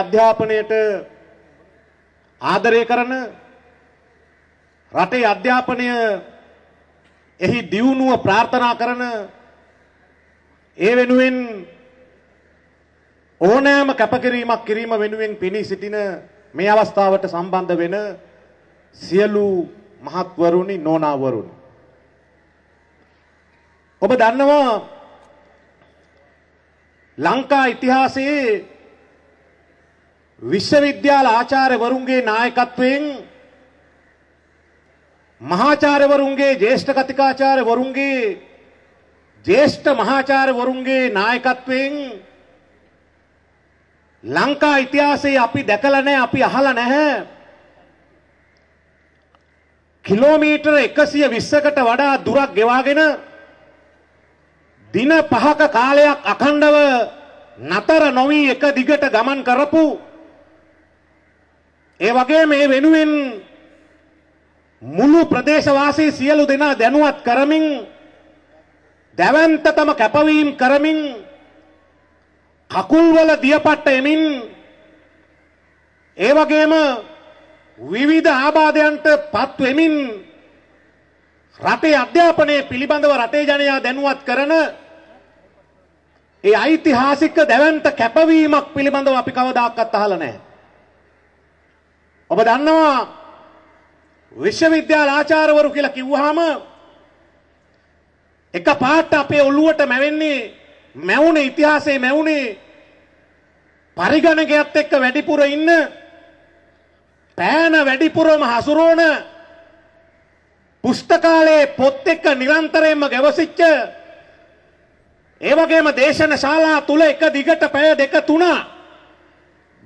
අධ්‍යාපනයට ආදරය කරන රටේ අධ්‍යාපනය එහි දියුණුව ප්‍රාර්ථනා කරන ඒ වෙනුවෙන් ඕනෑම කැපකිරීමක් කිරීම වෙනුවෙන් පිණි සිටින මේ අවස්ථාවට සම්බන්ධ වෙන සියලු මහත්වරුනි නෝනාවරුනි ඔබ දන්නවා ලංකා ඉතිහාසයේ විශ්වවිද්‍යාල ආචාර්යවරුන්ගේ නායකත්වයෙන් මහාචාර්යවරුන්ගේ ජ්‍යෙෂ්ඨ කතිකාචාර්යවරුන්ගේ ජ්‍යෙෂ්ඨ මහාචාර්යවරුන්ගේ නායකත්වයෙන් ලංකා ඉතිහාසයේ අපි දැකලා නැහැ අපි අහලා නැහැ කිලෝමීටර් 120කට වඩා දුරක් ගෙවාගෙන දින පහක කාලයක් අඛණ්ඩව නතර නොවි එක දිගට ගමන් කරපු ඒ වගේ මේ වෙනුවෙන් මුළු ප්‍රදේශවාසී සියලු දෙනා දැනුවත් කරමින් දැවන්තතම කැපවීම් කරමින් කකුල්වල දියපට්ට එමින් ඒ වගේම විවිධ ආබාධයන්ට පත් වෙමින් රටේ අධ්‍යාපනය පිළිබඳව රටේ ජනයා දැනුවත් කරන ඒ ඓතිහාසික දැවන්ත කැපවීමක් පිළිබඳව අපි කවදාකවත් අහලා නැහැ. ඔබ දන්නවා විශ්වවිද්‍යාල ආචාර්යවරු කියලා කිව්වහම එක පාට අපේ ඔළුවට මැවෙන්නේ මැවුනේ ඉතිහාසයේ මැවුනේ පරිගණකයත් එක්ක වැඩිපුර ඉන්න පෑන වැඩිපුරම හසුරෝන පුස්තකාලයේ පොත් එක්ක නිරන්තරයෙන්ම ගැවසිච්ච ඒ වගේම දේශන ශාලා තුල එක දිගට පැය දෙක තුනක්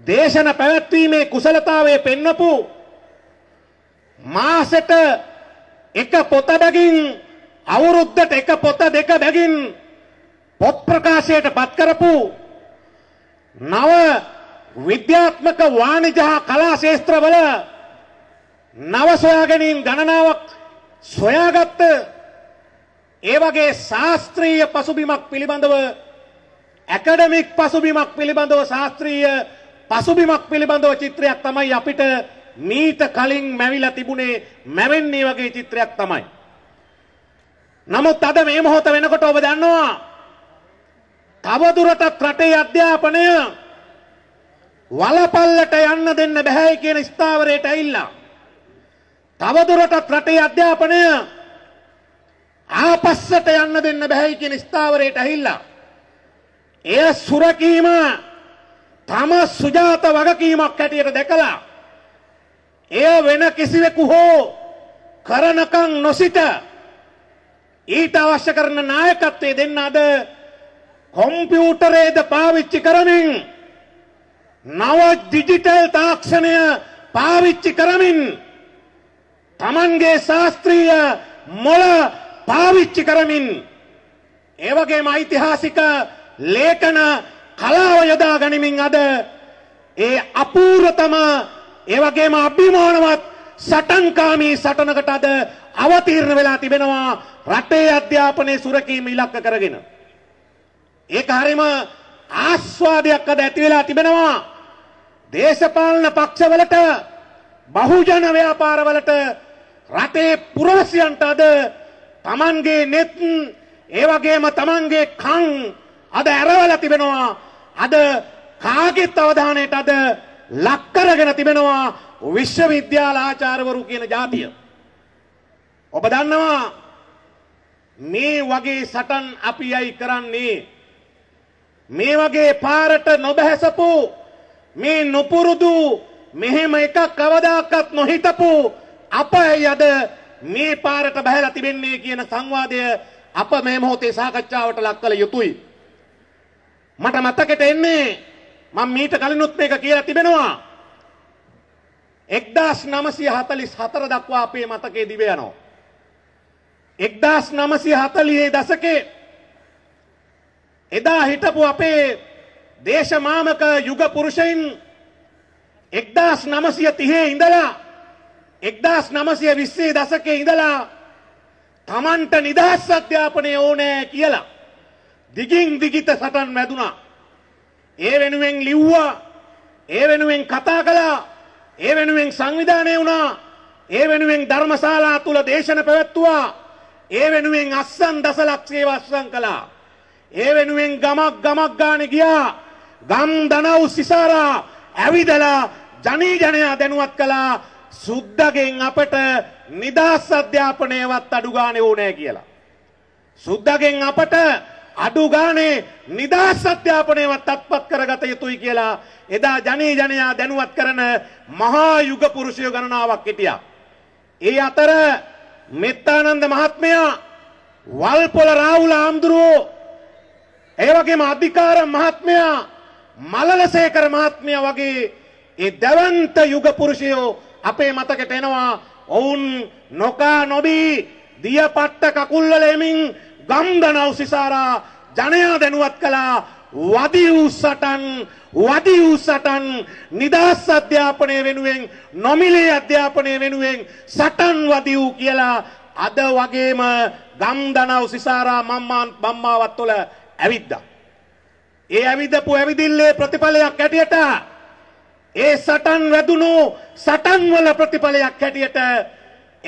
දේශන පැවැත්වීමේ කුසලතාවය පෙන්වපු මාසෙට එක පොත බැගින් අවුරුද්දට එක පොත දෙක බැගින් පොත් ප්‍රකාශයට පත් කරපු නව විද්‍යාත්මක වාණිජ කලා ශාස්ත්‍රවල නව සොයාගැනීම් ගණනාවක් සොයාගත්ත ඒ වගේ ශාස්ත්‍රීය පසුබිමක් පිළිබඳව ඇකඩමික් පසුබිමක් පිළිබඳව ශාස්ත්‍රීය පසුබිමක් පිළිබඳව චිත්‍රයක් තමයි අපිට මීට කලින් මැවිලා තිබුණේ මැවෙන්නේ වගේ චිත්‍රයක් තමයි. නමුත් අද මේ මොහොත වෙනකොට ඔබ දන්නවා තවදුරටත් රටේ අධ්‍යාපනය වලපල්ලට යන්න දෙන්න බැහැයි කියන ස්ථාවරයට ඇවිල්ලා තවදුරටත් රටේ අධ්‍යාපනය ආපස්සට යන්න දෙන්න බැහැයි කියන ස්ථාවරයට ඇවිල්ලා එය සුරකීම තම සුජාත වගකීමක් හැටියට දැකලා එය වෙන කිසිවෙකු හෝ කරනකම් නොසිට ඊට අවශ්‍ය කරන නායකත්වය දෙන්න අද කොම්පියුටරේද පාවිච්චි කරමින් නව ඩිජිටල් තාක්ෂණය පාවිච්චි කරමින් තමන්ගේ ශාස්ත්‍රීය මොළ පාවිච්චි කරමින් ඒ වගේම ඓතිහාසික ලේඛන කලාව යොදා ගනිමින් අද ඒ අපූර්වතම ඒ වගේම අභිමානවත් සටන්කාමී සටනකට අද අවතීර්ණ වෙලා තිබෙනවා රටේ අධ්‍යාපනයේ සුරකීම ඉලක්ක කරගෙන. ඒක හරීම ආස්වාදයක් අද ඇති වෙලා තිබෙනවා. දේශපාලන පක්ෂවලට බහුජන ව්‍යාපාරවලට රටේ පුරවැසියන්ට අද Tamanගේ net ඒ වගේම Tamanගේ කන් අද ඇරවලා තිබෙනවා. අද කාගෙත් අවධානයට අද ලක් කරගෙන තිබෙනවා විශ්වවිද්‍යාල ආචාර්යවරු කියන જાතිය. ඔබ දන්නවා මේ වගේ සටන් අපි යයි කරන්නේ මේ වගේ පාරට නොබැහැසපු මේ නොපුරුදු මෙහෙම එකක් කවදාකවත් නොහිතපු අපයි අද මේ පාරට බහැලා තිබෙන්නේ කියන සංවාදය අප මේ මොහොතේ සාකච්ඡාවට ලක් කළ යුතුයි. මට මතකෙට එන්නේ මම මීට කලිනුත් මේක කියලා තිබෙනවා. 1944 දක්වා අපේ මතකයේ දිව යනවා. 1940 දශකයේ එදා හිටපු අපේ දේශමාමක යුග පුරුෂයින් 1930 ඉඳලා 1920 දශකයේ ඉඳලා තමන්ට නිදහස් අධ්‍යාපනය ඕනේ කියලා දිගින් දිගිත සටන් වැදුනා. ඒ වෙනුවෙන් ලිව්වා. ඒ වෙනුවෙන් කතා කළා. ඒ වෙනුවෙන් සංවිධානය වුණා. ඒ වෙනුවෙන් ධර්මශාලා තුල දේශන පැවැත්තුවා. ඒ වෙනුවෙන් අස්සන් දසලක්ෂේ වස්සන් කළා. ඒ වෙනුවෙන් ගමක් ගමක් ගාන ගියා. ගම් දනව් සිසාරා ඇවිදලා ජනී ජනයා දැනුවත් කළා. සුද්දගෙන් අපට නිදහස් අධ්‍යාපනයවත් අඩු ගානේ ඕනේ කියලා. සුද්දගෙන් අපට අඩු ගානේ නිදහස් අධ්‍යාපනයවත් අත්පත් කරගත යුතුයි කියලා එදා ජනී ජනයා දැනුවත් කරන මහා යුග පුරුෂය ගණනාවක් හිටියා. ඒ අතර මෙත්තානන්ද මහත්මයා වල්පොල රාහුල ආම්දුරුවෝ ඒ වගේම අධිකාර මහත්මයා මලලසේකර මහත්මයා වගේ ඒ දවන්ත යුග පුරුෂයෝ අපේ මතකට එනවා. ඔවුන් නොකා නොබී දියපට්ට කකුල්වල එමින් ගම්දනව් සිසාරා ජනයා දැනුවත් කළා වදිව් සටන් වදිව් සටන් නිදහස් අධ්‍යාපනය වෙනුවෙන් නොමිලේ අධ්‍යාපනය වෙනුවෙන් සටන් වදිව් කියලා අද වගේම ගම්දනව් සිසාරා මම්මාන් මම්මාවත් තුළ ඇවිද්දා. ඒ ඇවිදපු ඇවිදිල්ලේ ප්‍රතිඵලයක් හැටියට ඒ සටන් වැදුණු සටන් වල ප්‍රතිඵලයක් හැටියට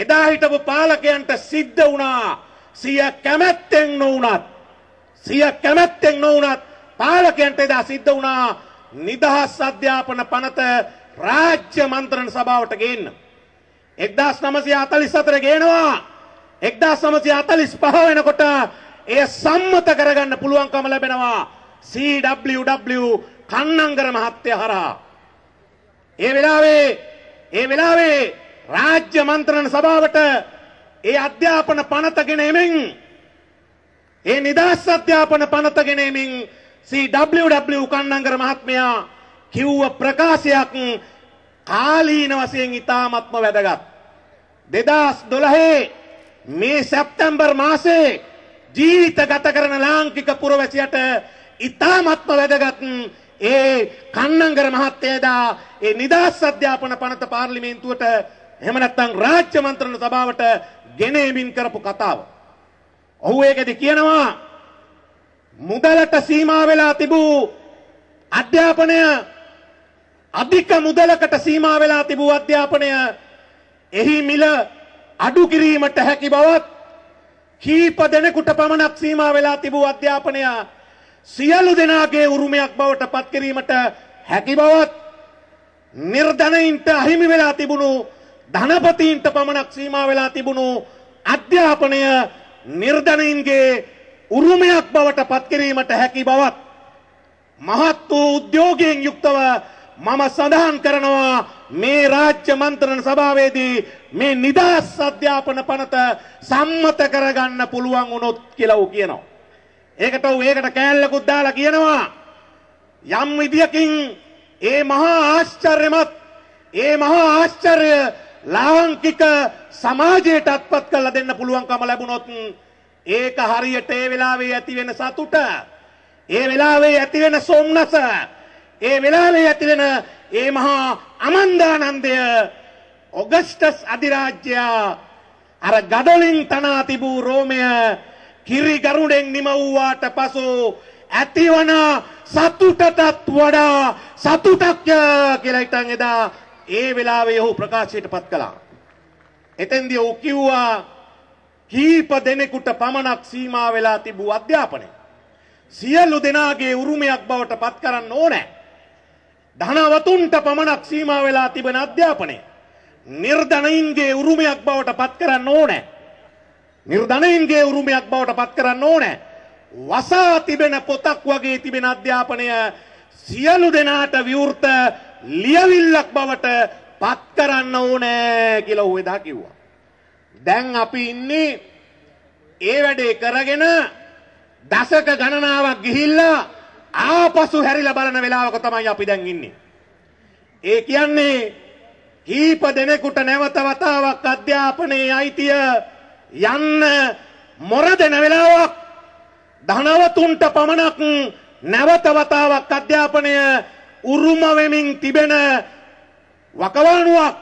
එදා හිටපු පාලකයන්ට සිද්ධ වුණා සිය කැමැත්තෙන් නොවුනත් සිය කැමැත්තෙන් නොවුනත් පාලකයන්ට එදා සිද්ධ වුණා නිදහස් අධ්‍යාපන පනත රාජ්‍ය මන්ත්‍රණ සභාවට ගේන්න. 1944 ගේනවා. 1945 වෙනකොට ඒ සම්මත කරගන්න පුළුවන්කම ලැබෙනවා. CWW කන්නංගර මහත්තයා හරහා. ඒ වෙලාවේ ඒ වෙලාවේ රාජ්‍ය මන්ත්‍රණ සභාවට ඒ අධ්‍යාපන පනතගෙන එමින් ඒ නිදහස් අධ්‍යාපන පනතගෙන එමින් CWW කන්නංගර මහත්මයා කිව්ව ප්‍රකාශයක් කාලීන වශයෙන් ඉතාමත්ම වැදගත් 2012 මේ සැප්තැම්බර් මාසේ ජීවිත ගත කරන ලාංකික පුරවැසියට ඉතාමත්ම වැදගත් ඒ කන්නංගර මහත්තයදා ඒ නිදහස් අධ්‍යාපන පනත පාර්ලිමේන්තුවට එහෙම නැත්නම් රාජ්‍ය මන්ත්‍රණ සභාවට ගෙනෙමින් කරපු කතාව. ඔහු ඒකෙදි කියනවා මුදලට සීමා වෙලා තිබූ අධ්‍යාපනය අධික මුදලකට සීමා වෙලා තිබූ අධ්‍යාපනය එහි මිල අඩු කිරීමට හැකි බවත් කීප දෙනෙකුට පමණක් සීමා වෙලා තිබූ අධ්‍යාපනය සියලු දෙනාගේ උරුමයක් බවට පත් කිරීමට හැකි බවත් නිර්ධනයින්ට අහිමි වෙලා තිබුණු ධනපතීන්ට පමණක් සීමා වෙලා තිබුණු අධ්‍යාපනය නිර්ධනයින්ගේ උරුමයක් බවට පත්කිරීමට හැකි බවත් මහත් වූ උද්‍යෝගයෙන් යුක්තව මම සඳහන් කරනවා මේ රාජ්‍ය මන්ත්‍රණ සභාවේදී මේ නිදහස් අධ්‍යාපන පනත සම්මත කරගන්න පුළුවන් වුණොත් කියලා ඌ කියනවා. ඒකට ඌ ඒකට කෑල්ලකුත් දාලා කියනවා යම් විදියකින් ඒ මහා ආශ්චර්යමත් ඒ මහා ආශ්චර්ය ලාංකික සමාජයට අත්පත් කරලා දෙන්න පුළුවන්කම ලැබුණොත් ඒක හරියට ඒ වෙලාවේ ඇති වෙන සතුට ඒ වෙලාවේ ඇති වෙන සොම්නස ඒ වෙලාවේ ඇති වෙන ඒ මහා අමන්දානන්දය ඔගස්ටස් අධිරාජ්‍යයා අර ගඩොලින් තනා තිබූ රෝමය කිරි ගරුඩෙන් නිම වූවාට පසු ඇතිවන සතුටටත් වඩා සතුටක් කියලා හිටන් එදා ඒ වෙලාවේ ඔහු ප්‍රකාශයට පත් කළා. එතෙන්දී ඔහු කිව්වා කීප දෙනෙකුට පමණක් සීමා වෙලා තිබූ අධ්‍යාපනය සියලු දෙනාගේ උරුමයක් බවට පත් කරන්න ඕනෑ. ධනවතුන්ට පමණක් සීමා වෙලා තිබෙන අධ්‍යාපනය නිර්ධනයින්ගේ උරුමයක් බවට පත් කරන්න ඕනෑ. නිර්ධනයින්ගේ උරුමයක් බවට පත් කරන්න ඕනෑ. වසා තිබෙන පොතක් වගේ තිබෙන අධ්‍යාපනය සියලු දෙනාට විවෘත ලියවිල්ලක් බවට පත් කරන්න ඕනෑ කියලා ඔහු එදා කිව්වා. දැන් අපි ඉන්නේ ඒ වැඩේ කරගෙන දසක ගණනාවක් ගිහිල්ලා ආපසු හැරිලා බලන වෙලාවක තමයි අපි දැන් ඉන්නේ. ඒ කියන්නේ කීප දෙනෙකුට නැවත වතාවක් අධ්‍යාපනයේ අයිතිය යන්න මොර දෙන වෙලාවක් ධනවතුන්ට පමණක් නැවත වතාවක් අධ්‍යාපනය උරුම වෙමින් තිබෙන වකවානුවක්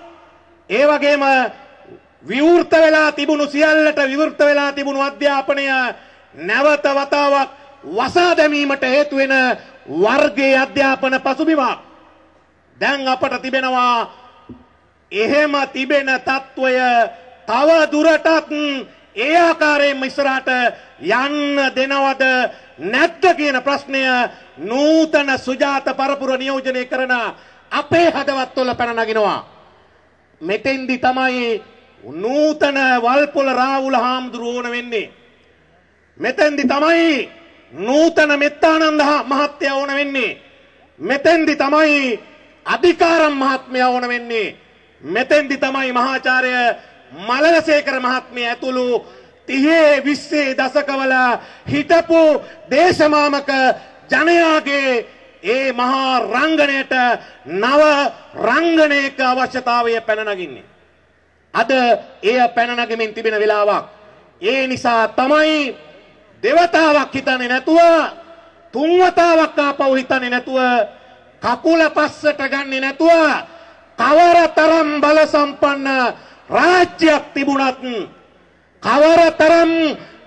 ඒ වගේම විවෘත වෙලා තිබුණු සියල්ලට විවෘත වෙලා තිබුණු අධ්‍යාපනය නැවත වතාවක් වසා දැමීමට හේතු වෙන වර්ගයේ අධ්‍යාපන පසුබිමක් දැන් අපට තිබෙනවා එහෙම තිබෙන తত্ত্বය තව දුරටත් ඒ ආකාරයෙන්ම ඉස්සරහට යන්න දෙනවද නැද්ද කියන ප්‍රශ්නය නූතන සුජාත පරපුර නියෝජනය කරන අපේ හදවත්වල පැන නගිනවා. මෙතෙන්දි තමයි නූතන වල්පොල රාවුල හාමුදුරුව ඕන වෙන්නේ. මෙතෙන්දි තමයි නූතන මෙත්තානන්ද මහත්තයා ඕන වෙන්නේ. මෙතෙන්දි තමයි අධිකාරම් මහත්මයා ඕන වෙන්නේ. මෙතෙන්දි තමයි මහාචාර්ය මලවසේකර මහත්මිය ඇතුළු තිහේ විස්සේ දසකවල හිටපු දේශමාමක ජනයාගේ ඒ මහා රංගනයට නව රංගනයක අවශ්‍යතාවය පැනනගින්නේ. අද එය පැනනගමින් තිබෙන වෙලාවක්. ඒ නිසා තමයි දෙවතාවක් හිතන්නේ නැතුව තුන්වතාවක් ආපහු හිතන්නේ නැතුව කකුල පස්සට ගන්නේ නැතුව කවරතරම් බල සම්පන්න රාජ්‍යයක් තිබුණත් කවරතරම්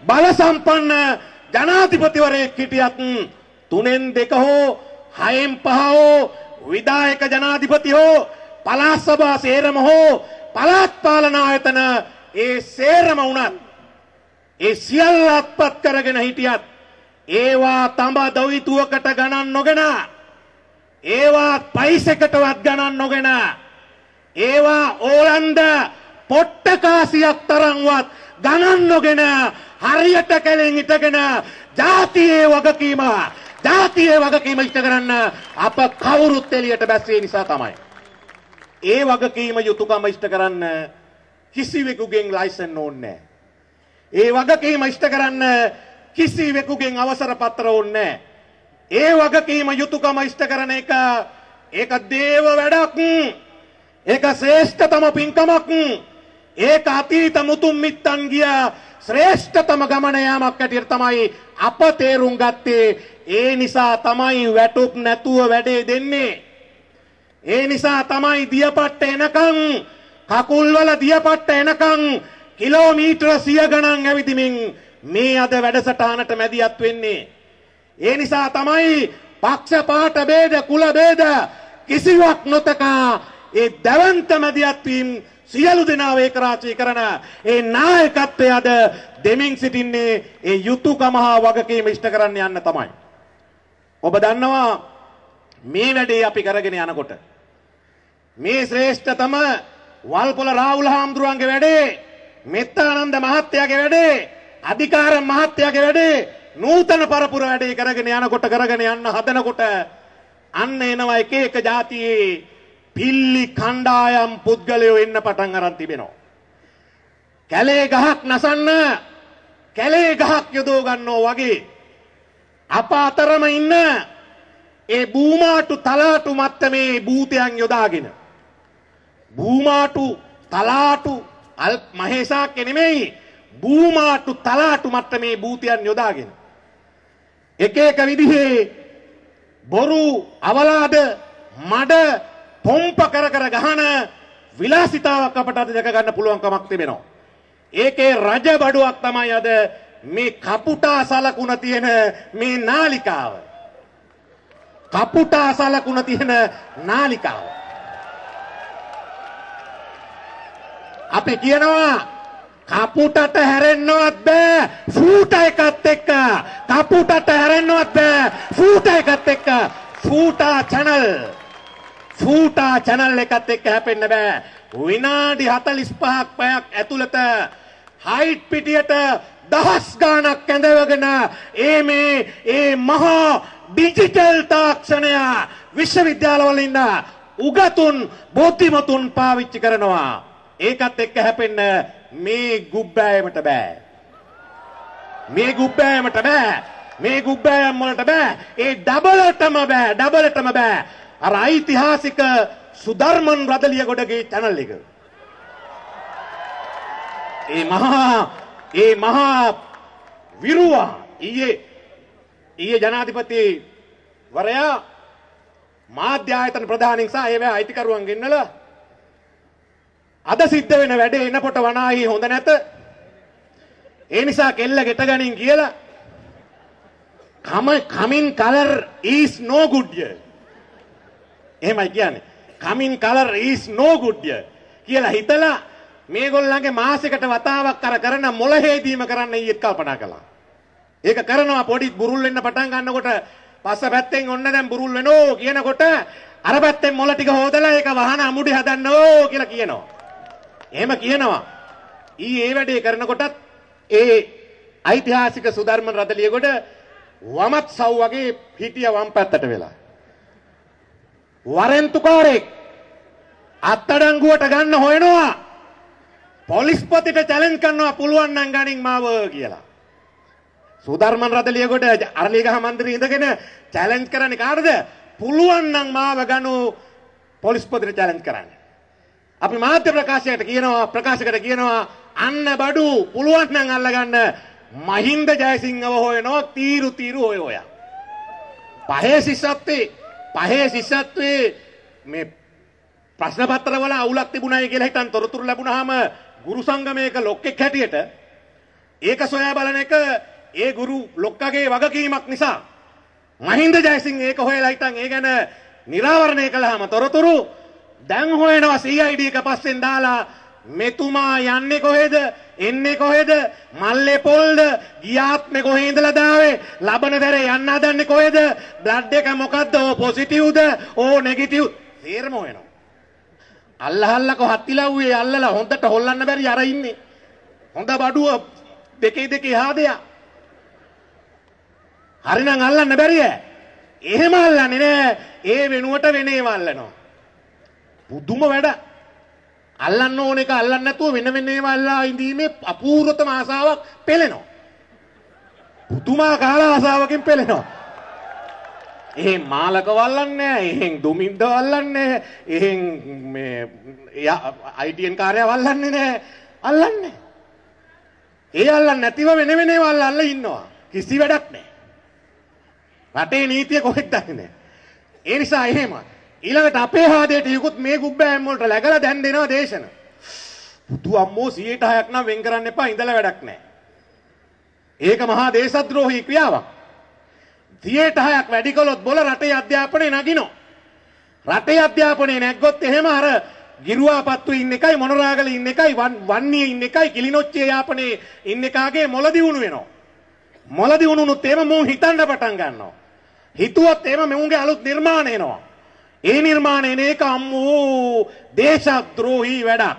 බල සම්පන්න ජනාධිපතිවරයෙක් හිටියත් තුනෙන් දෙක හෝ හයෙන් පහ හෝ විධායක ජනාධිපති හෝ පළාත් සභා සේරම හෝ පළාත් පාලන ආයතන ඒ සේරම වුණත් ඒ සියල්ල අත්පත් කරගෙන හිටියත් ඒවා තඹ දොවිතුවකට ගණන් නොගෙන ඒවා පයිසකටවත් ගණන් නොගෙන ඒවා ඕලන්ද පොට්ටකාසියක් තරංවත් ගණන් නොගෙන හරියට කැලෙන් හිටගෙන ජාතියේ වගකීම ජාතියේ වගකීම ඉෂ්ට කරන්න අප කවුරුත් එළියට බැස්සේ නිසා තමයි. ඒ වගකීම යුතුයකම ඉෂ්ට කරන්න කිසිවෙකුගෙන් ලයිසන් ඕනේ ඒ වගකීම ඉෂ්ට කරන්න කිසිවෙකුගෙන් අවසර පත්‍ර ඕනේ ඒ වගකීම යුතුයකම ඉෂ්ට කරන එක ඒක දේව වැඩක්. ඒක ශ්‍රේෂ්ඨතම පින්කමක්. ඒක අතීත මුතුන් මිත්තන් ගිය ශ්‍රේෂ්ඨතම ගමන යාමක් ඇටියට තමයි අප තේරුම් ගත්තේ ඒ නිසා තමයි වැටුප් නැතුව වැඩේ දෙන්නේ ඒ නිසා තමයි දියපට්ට එනකන් කකුල්වල දියපට්ට එනකන් කිලෝමීටර සිය ගණන් ඇවිදිමින් මේ අද වැඩසටහනට මැදිහත් වෙන්නේ ඒ නිසා තමයි පක්ෂ පාට ભેද කුල ભેද කිසිවක් නොතකා ඒ දැවන්ත මැදිහත් වීම සියලු දෙනා ඒකරාශී කරන ඒ නායකත්වය අද දෙමින් සිටින්නේ ඒ යුතුයකම හා වගකීම ඉෂ්ට කරන්න යන්න තමයි. ඔබ දන්නවා මේ වැඩේ අපි කරගෙන යනකොට මේ ශ්‍රේෂ්ඨතම වල්කොල රාහුල හාමුදුරුවන්ගේ වැඩේ මෙත්තානන්ද මහත්තයාගේ වැඩේ අධිකාර මහත්තයාගේ වැඩේ නූතන පරපුර වැඩේ කරගෙන යනකොට කරගෙන යන්න හදනකොට අන්න එනවා එක එක જાතියේ පිල්ලි කණ්ඩායම් පුද්ගලයෝ එන්න පටන් අරන් තිබෙනවා. කැලේ ගහක් නසන්න කැලේ ගහක් යොදෝ ගන්නෝ වගේ අප අතරම ඉන්න ඒ බූමාටු තලාටු මත්තමේ භූතයන් යොදාගෙන බූමාටු තලාටු අල් මහේසාක්ක නෙමෙයි බූමාටු තලාටු මට්ටමේ භූතයන් යොදාගෙන එක එක විදිහේ බොරු අවලාද මඩ පොම්ප කර කර ගහන විලාසිතාවක් අපට අද දැක ගන්න පුළුවන්කමක් තිබෙනවා. ඒකේ රජ බඩුවක් තමයි අද මේ කපුටා සලකුණ තියෙන මේ නාලිකාව. කපුටා සලකුණ තියෙන නාලිකාව. අපි කියනවා කපුටට හැරෙන්නවත් බෑ ෆූට එකත් එක්ක කපුටට හැරෙන්නවත් බෑ ෆූට එකත් එක්ක ෆූටා channel ෆූටා channel එකත් එක්ක හැපෙන්න බෑ. විනාඩි 45ක් පැයක් ඇතුළත හයිට් පිටියට දහස් ගාණක් ඇඳවගෙන ඒ මේ ඒ මහා ඩිජිටල් තාක්ෂණය විශ්වවිද්‍යාලවල ඉන්න උගතුන් බෝධිමතුන් පාවිච්චි කරනවා. ඒකත් එක්ක හැපෙන්න මේ ගුබ්බෑයමට බෑ. මේ ගුබ්බෑයමට බෑ. මේ ගුබ්බෑයම් වලට බෑ. ඒ ඩබලටම බෑ. ඩබලටම බෑ. අර ඓතිහාසික සුධර්මන් රදලියගොඩගේ channel එක. ඒ මහා ඒ මහා විරුවා ඊයේ ඊයේ ජනාධිපති වරයා මාධ්‍ය ආයතන ප්‍රධානී නිසා ඒ වෙලාව අයිතිකරුවන් ගෙන්නලා අද සිද්ධ වෙන වැඩේ එනකොට වනාහි හොඳ නැත. ඒ නිසා කෙල්ල ගෙට ගනින් කියලා කම කමින් colour is no good here. එහෙමයි කියන්නේ. කමින් කලර් is no good කියලා හිතලා මේගොල්ලන්ගේ මාසෙකට වතාවක් අර කරන මොළ හේදීම කරන්න ඊයේත් කල්පනා කළා. ඒක කරනවා පොඩි බුරුල් වෙන්න පටන් ගන්නකොට පස්ස පැත්තෙන් ඔන්න දැන් බුරුල් වෙනෝ කියනකොට අර පැත්තෙන් මොළ ටික හොදලා ඒක වහන අමුඩි හදන්නෝ කියලා කියනවා. එහෙම කියනවා. ඊ ඒ වැඩේ කරනකොටත් ඒ ඓතිහාසික සුධර්ම රදලියගොඩ වමත් සව් වගේ හිටිය වම් පැත්තට වෙලා වරෙන්තුකාරෙක් අත්තඩංගුවට ගන්න හොයනවා පොලිස්පතිට චැලෙන්ජ් කරනවා පුළුවන් නම් ගනින් මාව කියලා සුධර්මන් රදලියගොඩ අරලිගහ මන්දිරේ ඉඳගෙන චැලෙන්ජ් කරන්නේ කාටද පුළුවන් නම් මාව ගනු පොලිස්පතිට චැලෙන්ජ් කරන්න අපි මාධ්‍ය ප්‍රකාශයට කියනවා ප්‍රකාශකට කියනවා අන්න බඩු පුළුවන් නම් අල්ලගන්න මහින්ද ජයසිංහව හොයනවා තීරු තීරු හොය හොයා පහේ සිස්සත්තේ පහේ ශිෂ්‍යත්වයේ මේ ප්‍රශ්න පත්‍ර වල අවුලක් තිබුණායි කියලා හිතන් තොරතුරු ලැබුණාම ගුරු සංගමයක ලොක්ෙක් හැටියට ඒක සොයා බලන එක ඒ ගුරු ලොක්කගේ වගකීමක් නිසා මහින්ද ජයසිංහ ඒක හොයලා හිටන් ඒ ගැන निराවරණය කළාම තොරතුරු දැන් හොයනවා CID එක පස්සෙන් දාලා මෙතුමා යන්නේ කොහෙද එන්නේ කොහෙද මල්ලේ පොල්ද ගියාත්මේ කොහේ ඉඳලා දාවේ ලබනදර යන්න හදන්නේ කොහෙද බ්ලඩ් එක මොකද්ද ඕ පොසිටිව්ද ඕ නෙගටිව් තේරම වෙනවා අල්ලහල්ලකෝ හත්තිලව්වේ අල්ලලා හොඳට හොල්ලන්න බැරි අර ඉන්නේ හොඳ බඩුව දෙකේ දෙකේ හාදයා හරිනම් අල්ලන්න බැරිය එහෙම අල්ලන්නේ නෑ ඒ වෙනුවට වෙනේම අල්ලනවා පුදුම වැඩ අල්ලන්න ඕන එක අල්ලන්න නැතුව වෙන වෙන ඒවා අල්ලා ඉඳීමේ අපූර්වතම ආසාවක් පෙළෙනවා. පුතුමා කාලා ආසාවකින් පෙළෙනවා. එහෙන් මාලක වල්ලන්නේ එහෙන් දුමින්ද වල්ලන්නේ එහෙන් මේ අයිටන් කාරය වල්ලන්නේ නෑ අල්ලන්නේ ඒ අල්ලන්න නැතිව වෙන වෙන ඒවා අල්ල ඉන්නවා කිසි වැඩක් නෑ රටේ නීතිය කොහෙත්ද නැහැ ඒ නිසා එහෙමයි ඊළඟට අපේ හාදයට යකුත් මේ ගුබ්බෑම් වලට läගලා දැන් දෙනවා දේශන. බුදු අම්මෝ 106ක් නම් වෙන් කරන්න එපා ඉඳලා වැඩක් නැහැ. ඒක මහා දේශද්‍රෝහී ක්‍රියාවක්. 106ක් වැඩි කළොත් බොල රටේ අධ්‍යාපනය නගිනවා. රටේ අධ්‍යාපනය නැග්ගොත් එහෙම අර ගිරුවාපත්තු ඉන්න එකයි මොනරාගල ඉන්න එකයි වන්නේ ඉන්න එකයි කිලිනොච්චේ යාපනේ ඉන්න එකාගේ මොළ දියුණු වෙනවා. මොළ දියුණු වුණොත් එහෙම මූ හිතන්න පටන් ගන්නවා. හිතුවත් එහෙම මෙවුන්ගේ අලුත් නිර්මාණ එනවා. ඒ නිර්මාණයන ඒක අම් වූ දේශද්‍රෝහී වැඩක්.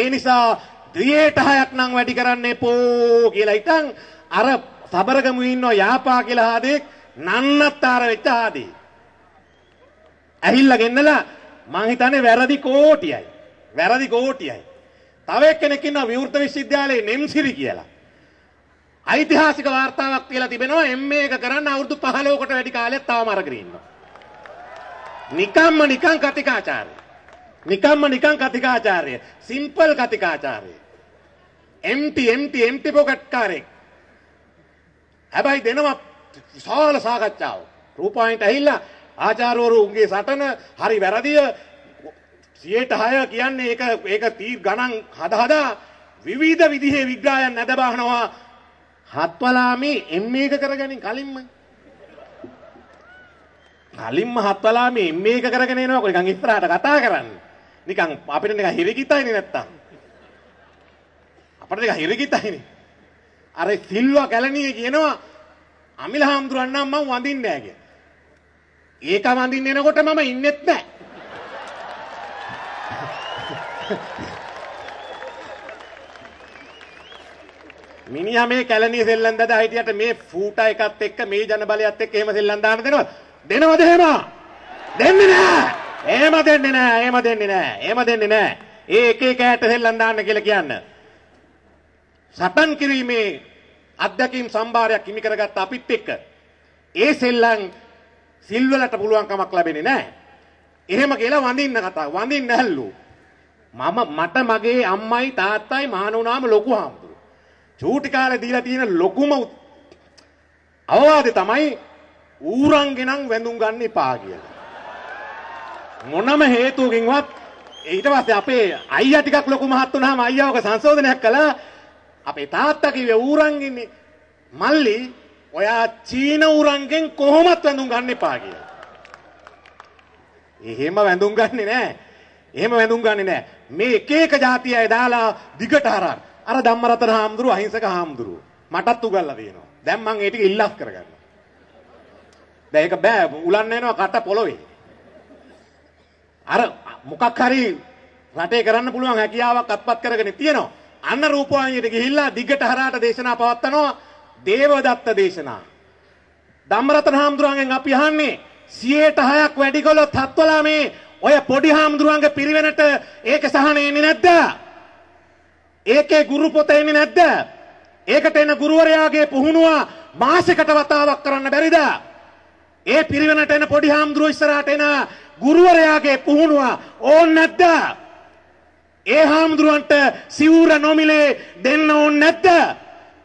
ඒ නිසා ද්‍රියට හයක් නම් වැඩි කරන්නේ පෝ කියලා හිතන් අර සබරගමු ඉන්නෝ යාපා කියලා ආදෙක් නන්නත්තර වෙච්ච ආදී. ඇහිල්ලා ගෙන්නලා මං හිතන්නේ වැරදි කෝටියයි. වැරදි කෝටියයි. තව එක්කෙනෙක් ඉන්නවා විවෘත විශ්වවිද්‍යාලයේ නෙම්සිරි කියලා. ඓතිහාසික වார்த்தාවක් කියලා තිබෙනවා එම් එක කරන්න අවුරුදු 15කට වැඩි කාලයක් තාම අරගෙන ඉන්නවා. නිකම්ම නිකං කතිකාචාරය. නිකම්ම නිකං කතිකාචාරය. සිම්පල් කතිකාචාරය. එම්ටි එම්ටි එම්ටි පොකට්කාරෙක්. හැබැයි දෙනවා විශාල සාකච්ඡාව. රූපායින්ට ඇහිල්ලා ආචාර්යවරු උන්ගේ සටන හරි වැරදිය 106 කියන්නේ ඒක ඒක තීර් ගණන් හදා හදා විවිධ විදිහේ විග්‍රහයන් නැද බහනවා. හත්වලාමේ එම් එක කරගනින් කලින්ම කලින්ම හත්වලා මේ මේක කරගෙන එනකොට නිකන් ඉස්සරහට කතා කරන්න. නිකන් අපිට නිකන් හිරිකිතයිනේ නැත්තම්. අපිට නිකන් හිරිකිතයිනේ. අර සිල්වා කැලණියේ කියනවා අමිල හාමුදුරන් නම් මම වඳින්නේ නැහැ කියලා. ඒක වඳින්න එනකොට මම ඉන්නෙත් නැහැ. මිනිහා මේ කැලණිය සෙල්ලම් දදා හිටියට මේ ෆූටා එකත් එක්ක මේ ජනබලයත් එක්ක එහෙම සෙල්ලම් දාන්න දෙනවද? දෙනවද එහෙම? දෙන්නේ නෑ. එහෙම දෙන්නේ නෑ. එහෙම දෙන්නේ නෑ. එහෙම දෙන්නේ නෑ. ඒ එක එක ඇට සෙල්ලම් දාන්න කියලා කියන්න. සටන් කිරීමේ අත්දැකීම් සම්භාරයක් හිමි කරගත්ත අපිත් එක්ක ඒ සෙල්ලම් සිල්වලට පුළුවන් කමක් ලැබෙන්නේ නැහැ. එහෙම කියලා වඳින්න කතා වඳින්න ඇල්ලු. මම මට මගේ අම්මයි තාත්තයි මහණුනාම ලොකු හාමුදුරුවෝ. චූටි කාලේ දීලා තියෙන ලොකුම අවවාදේ තමයි ඌරන්ගෙනම් වැඳුම් ගන්න එපා කියලා. මොනම හේතුවකින්වත් ඊට පස්සේ අපේ අයියා ටිකක් ලොකු මහත් වුණාම අයියාවක සංශෝධනයක් කළා. අපේ තාත්තා කිව්වේ ඌරන්ගින්නේ මල්ලි ඔයා චීන ඌරන්ගෙන් කොහොමත් වැඳුම් ගන්න එපා කියලා. එහෙම වැඳුම් ගන්නේ නැහැ. එහෙම වැඳුම් ගන්නේ නැහැ. මේ එක එක જાති අය දාලා දිගට හරන. අර ධම්මරතන හාමුදුරුව අහිංසක හාමුදුරුව. මටත් උගල්ලා දෙනවා. දැන් මම ඒ ටික ඉල්ලස් කරගන්නවා. දැන් ඒක බෑ උලන්න එනවා කට පොළොවේ. අර මොකක් හරි රටේ කරන්න පුළුවන් හැකියාවක් අත්පත් කරගෙන තියෙනවා. අන්න රූපවාහිනියට ගිහිල්ලා දිගට හරහාට දේශනා පවත්වනවා දේවදත්ත දේශනා. ධම්මරතන හාමුදුරුවන්ගෙන් අපි අහන්නේ 106ක් වැඩි කළොත් හත්වලා මේ ඔය පොඩි හාමුදුරුවන්ගේ පිරිවෙනට ඒක සහන එන්නේ නැද්ද? ඒකේ ගුරු පොත එන්නේ නැද්ද? ඒකට එන ගුරුවරයාගේ පුහුණුව මාසෙකට වතාවක් කරන්න බැරිද? ඒ පිරිවෙනට එන පොඩි හාමුදුරුවෝ ඉස්සරහට එන ගුරුවරයාගේ පුහුණුව ඕන් නැද්ද? ඒ හාමුදුරුවන්ට සිවුර නොමිලේ දෙන්න ඕන් නැද්ද?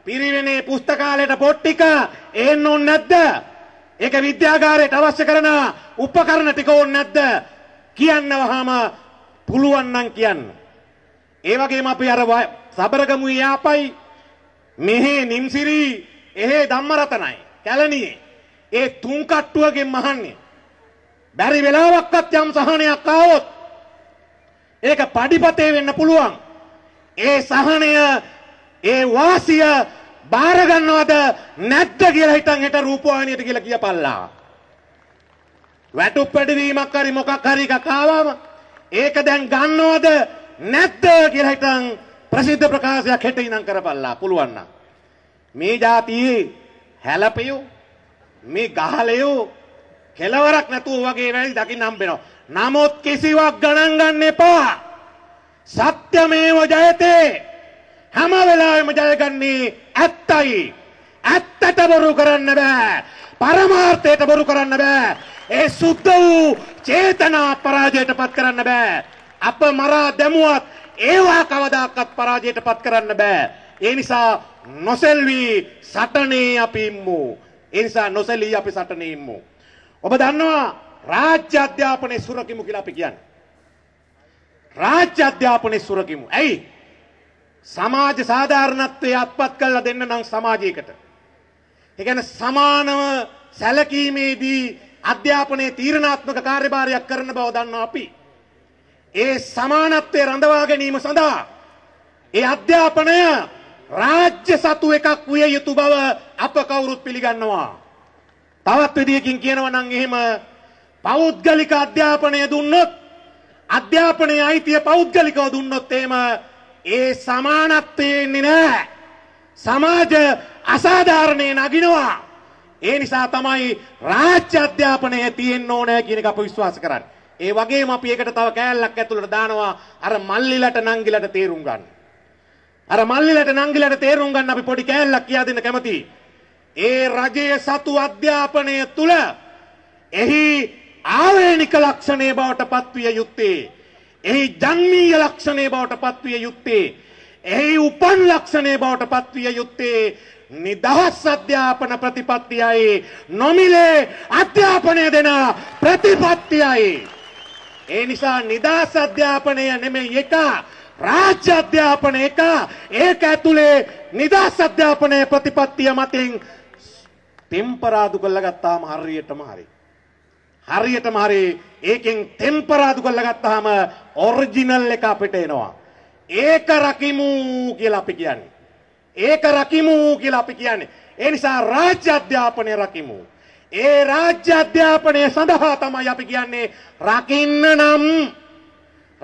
පිරිවෙනේ පුස්තකාලයට පොත් ටික එන්න ඕන් නැද්ද? ඒක විද්‍යාගාරයට අවශ්‍ය කරන උපකරණ ටික ඕන් නැද්ද? කියන්නවහම පුළුවන් නම් කියන්න. ඒ වගේම අපි අර සබරගමු යාපයි මෙහි නිම්සිරි එහෙ ධම්මරතනයි කැලණියේ ඒ තුන් කට්ටුවකින් මහන්නේ. බැරි වෙලාවක්වත් යම් සහනයක් ආවොත් ඒක පඩිපතේ වෙන්න පුළුවන්. ඒ සහනය ඒ වාසිය බාර ගන්නවද නැද්ද කියලා හිතන් හිට රූපවාහිනියට කියලා කියපල්ලා. වැටුප් පැඩවීමක් හරි මොකක් හරි එකක් ආවම ඒක දැන් ගන්නවද නැද්ද කියලා හිතන් ප්‍රසිද්ධ ප්‍රකාශයක් හෙට ඉඳන් කරපල්ලා පුළුවන් නම්. මේ જાතියේ හැලපියෝ මේ ගහලයෝ කෙලවරක් නැතුව වගේ වැල් දකින්න හම්බෙනවා. නමුත් කිසිවක් ගණන් ගන්න එපා. සත්‍යමේව ජයතේ. හැම වෙලාවෙම ජයගන්නේ ඇත්තයි. ඇත්තට බොරු කරන්න බෑ. පරමාර්ථයට බොරු කරන්න බෑ. ඒ සුද්ධ වූ චේතනා පරාජයට පත් කරන්න බෑ. අප මරා දැමුවත් ඒවා කවදාකවත් පරාජයට පත් කරන්න බෑ. ඒ නිසා නොසෙල්වී සටනේ අපි ඉම්මු. ඒ නිසා නොසැලී අපි සටනේ ඉමු. ඔබ දන්නවා රාජ්‍ය අධ්‍යාපනයේ සුරකිමු කියලා අපි කියන්නේ. රාජ්‍ය අධ්‍යාපනයේ සුරකිමු. ඇයි? සමාජ සාධාරණත්වයේ අත්පත් කරලා දෙන්න නම් සමාජයකට. ඒ කියන්නේ සමානව සැලකීමේදී අධ්‍යාපනයේ තීරණාත්මක කාර්යභාරයක් කරන බව දන්නවා අපි. ඒ සමානත්වය රඳවා ගැනීම සඳහා ඒ අධ්‍යාපනය රාජ්‍ය සතු එකක් විය යුතු බව අප කවුරුත් පිළිගන්නවා. තවත් විදියකින් කියනවා නම් එහෙම පෞද්ගලික අධ්‍යාපනය දුන්නොත් අධ්‍යාපනයේ අයිතිය පෞද්ගලිකව දුන්නොත් එහෙම ඒ සමානත්වයේ ඉන්නේ නැහැ. සමාජ අසාධාරණේ නගිනවා. ඒ නිසා තමයි රාජ්‍ය අධ්‍යාපනය තියෙන්න ඕනේ කියන එක අපි විශ්වාස කරන්නේ. ඒ වගේම අපි ඒකට තව කෑල්ලක් ඇතුළට දානවා අර මල්ලිලට නංගිලට තේරුම් ගන්න. අර මල්ලිලට නංගිලට තේරුම් ගන්න අපි පොඩි කෑල්ලක් කියා දෙන්න කැමතියි. ඒ රජයේ සතු අධ්‍යාපනය තුළ එහි ආවේනික ලක්ෂණය බවට පත්විය යුත්තේ. එහි ජංමීය ලක්ෂණය බවට පත්විය යුත්තේ. එහි උපන් ලක්ෂණය බවට පත්විය යුත්තේ නිදහස් අධ්‍යාපන ප්‍රතිපත්තියයි නොමිලේ අධ්‍යාපනය දෙන ප්‍රතිපත්තියයි. ඒ නිසා නිදහස් අධ්‍යාපනය නෙමෙයි එක රාජ්‍ය අධ්‍යාපන එක ඒක ඇතුලේ නිදහස් අධ්‍යාපනයේ ප්‍රතිපත්තිය මතින් තෙම්පරාදු කරලා ගත්තාම හරියටම හරි. හරියටම හරි ඒකෙන් තෙම්පරාදු කරලා ගත්තාම ඔරිජිනල් එක අපිට එනවා. ඒක රකිමු කියලා අපි කියන්නේ. ඒක රකිමු කියලා අපි කියන්නේ. ඒ නිසා රාජ්‍ය අධ්‍යාපනය රකිමු. ඒ රාජ්‍ය අධ්‍යාපනය සඳහා තමයි අපි කියන්නේ රකින්න නම්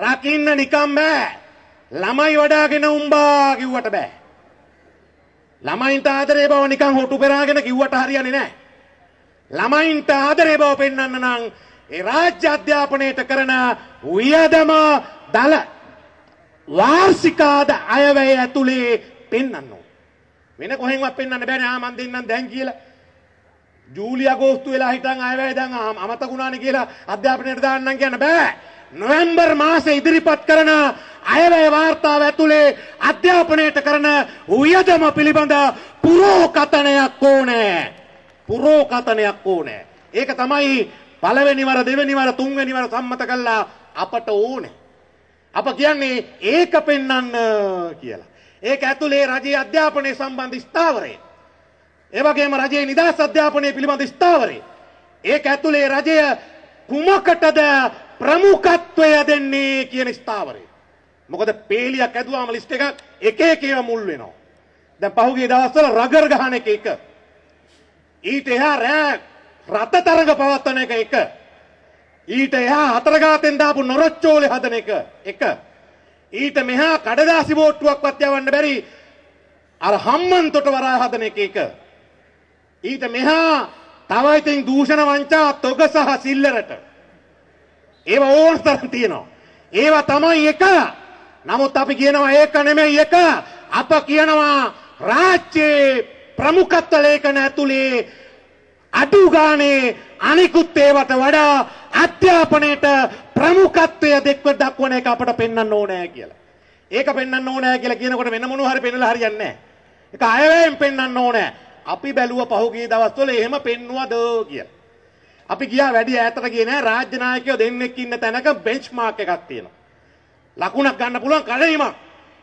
රකින්න නිකම් බෑ. ළමයි වඩාගෙන උඹා කිව්වට බෑ. ළමයින්ට ආදරේ බව නිකන් හොටු පෙරාගෙන කිව්වට හරියන්නේ නැහැ. ළමයින්ට ආදරේ බව පෙන්වන්න නම් ඒ රාජ්‍ය අධ්‍යාපනයේට කරන වියදම දල වාර්ෂික අයවැය ඇතුලේ පෙන්වන්න වෙන කොහෙන්වත් පෙන්වන්න බෑනේ ආ මන් දෙන්නම් දැන් කියලා. ජූලි අගෝස්තු වෙලා හිටන් අයවැය දැන් අමතකුණානේ කියලා අධ්‍යාපනයට දාන්නම් කියන්න බෑ. නොවැම්බර් මාසේ ඉදිරිපත් කරන අයවැය වාර්තාව ඇතුලේ අධ්‍යාපනයට කරන උයදම පිළිබඳ පුරෝකතනයක් ඕනෑ. පුරෝකතනයක් ඕනෑ. ඒක තමයි පළවෙනිවර දෙවෙනිවර තුන්වෙනිවර සම්මත කළා අපට ඕනේ. අප කියන්නේ ඒක පෙන්වන්න කියලා. ඒක ඇතුලේ රජයේ අධ්‍යාපනය සම්බන්ධ ස්ථාවරය. ඒ වගේම රජයේ නිදහස් අධ්‍යාපනය පිළිබඳ ස්ථාවරය. ඒක ඇතුලේ රජය කුමකටද ප්‍රමුඛත්වය දෙන්නේ කියන ස්ථාවරය. මොකද පේලියක් ඇදුවාම ලිස්ට් එකක් එක එක ඒවා මුල් වෙනවා. දැන් පහුගිය දවස්වල රගර් ගහන එක එක. ඊට එහා රෑ රත තරඟ පවත්වන එක එක. ඊට එහා හතරගාතෙන් දාපු නොරොච්චෝලේ හදන එක එක. ඊට මෙහා කඩදාසි බෝට්ටුවක්වත් යවන්න බැරි අර හම්මන්තොට වරා හදන එක එක. ඊට මෙහා තව ඉතින් දූෂණ වංචා තොග සහ සිල්ලරට. ඒව ඕන තරම් තියෙනවා. ඒවා තමයි එක. නමුත් අපි කියනවා ඒක නෙමෙයි එක. අප කියනවා රාජ්‍යයේ ප්‍රමුඛත්ව ලේඛන ඇතුලේ අඩු ගානේ අනිකුත් ඒවට වඩා අධ්‍යාපනයේට ප්‍රමුඛත්වය දෙක්ව දක්වන එක අපට පෙන්වන්න ඕනෑ කියලා. ඒක පෙන්වන්න ඕනෑ කියලා කියනකොට වෙන මොනවා හරි පෙන්නලා හරියන්නේ නැහැ. ඒක අයවැයෙන් පෙන්වන්න ඕනෑ. අපි බැලුව පහුගිය දවස්වල එහෙම පෙන්නුවද කියලා. අපි ගියා වැඩි ඈතට ගියේ නෑ රාජ්‍ය නායකයෝ දෙන්නෙක් ඉන්න තැනක බෙන්ච්මාක් එකක් තියෙනවා. ලකුණක් ගන්න පුළුවන් කඩේීමක්.